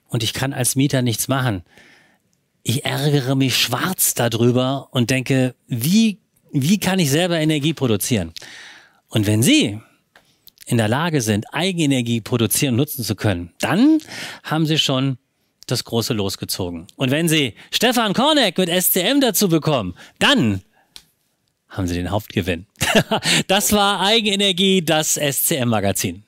[SPEAKER 1] und ich kann als Mieter nichts machen, ich ärgere mich schwarz darüber und denke, wie, wie kann ich selber Energie produzieren? Und wenn Sie in der Lage sind, Eigenenergie produzieren und nutzen zu können, dann haben Sie schon das große losgezogen. Und wenn Sie Stefan Korneck mit SCM dazu bekommen, dann haben sie den Hauptgewinn. *laughs* das war Eigenenergie, das SCM-Magazin.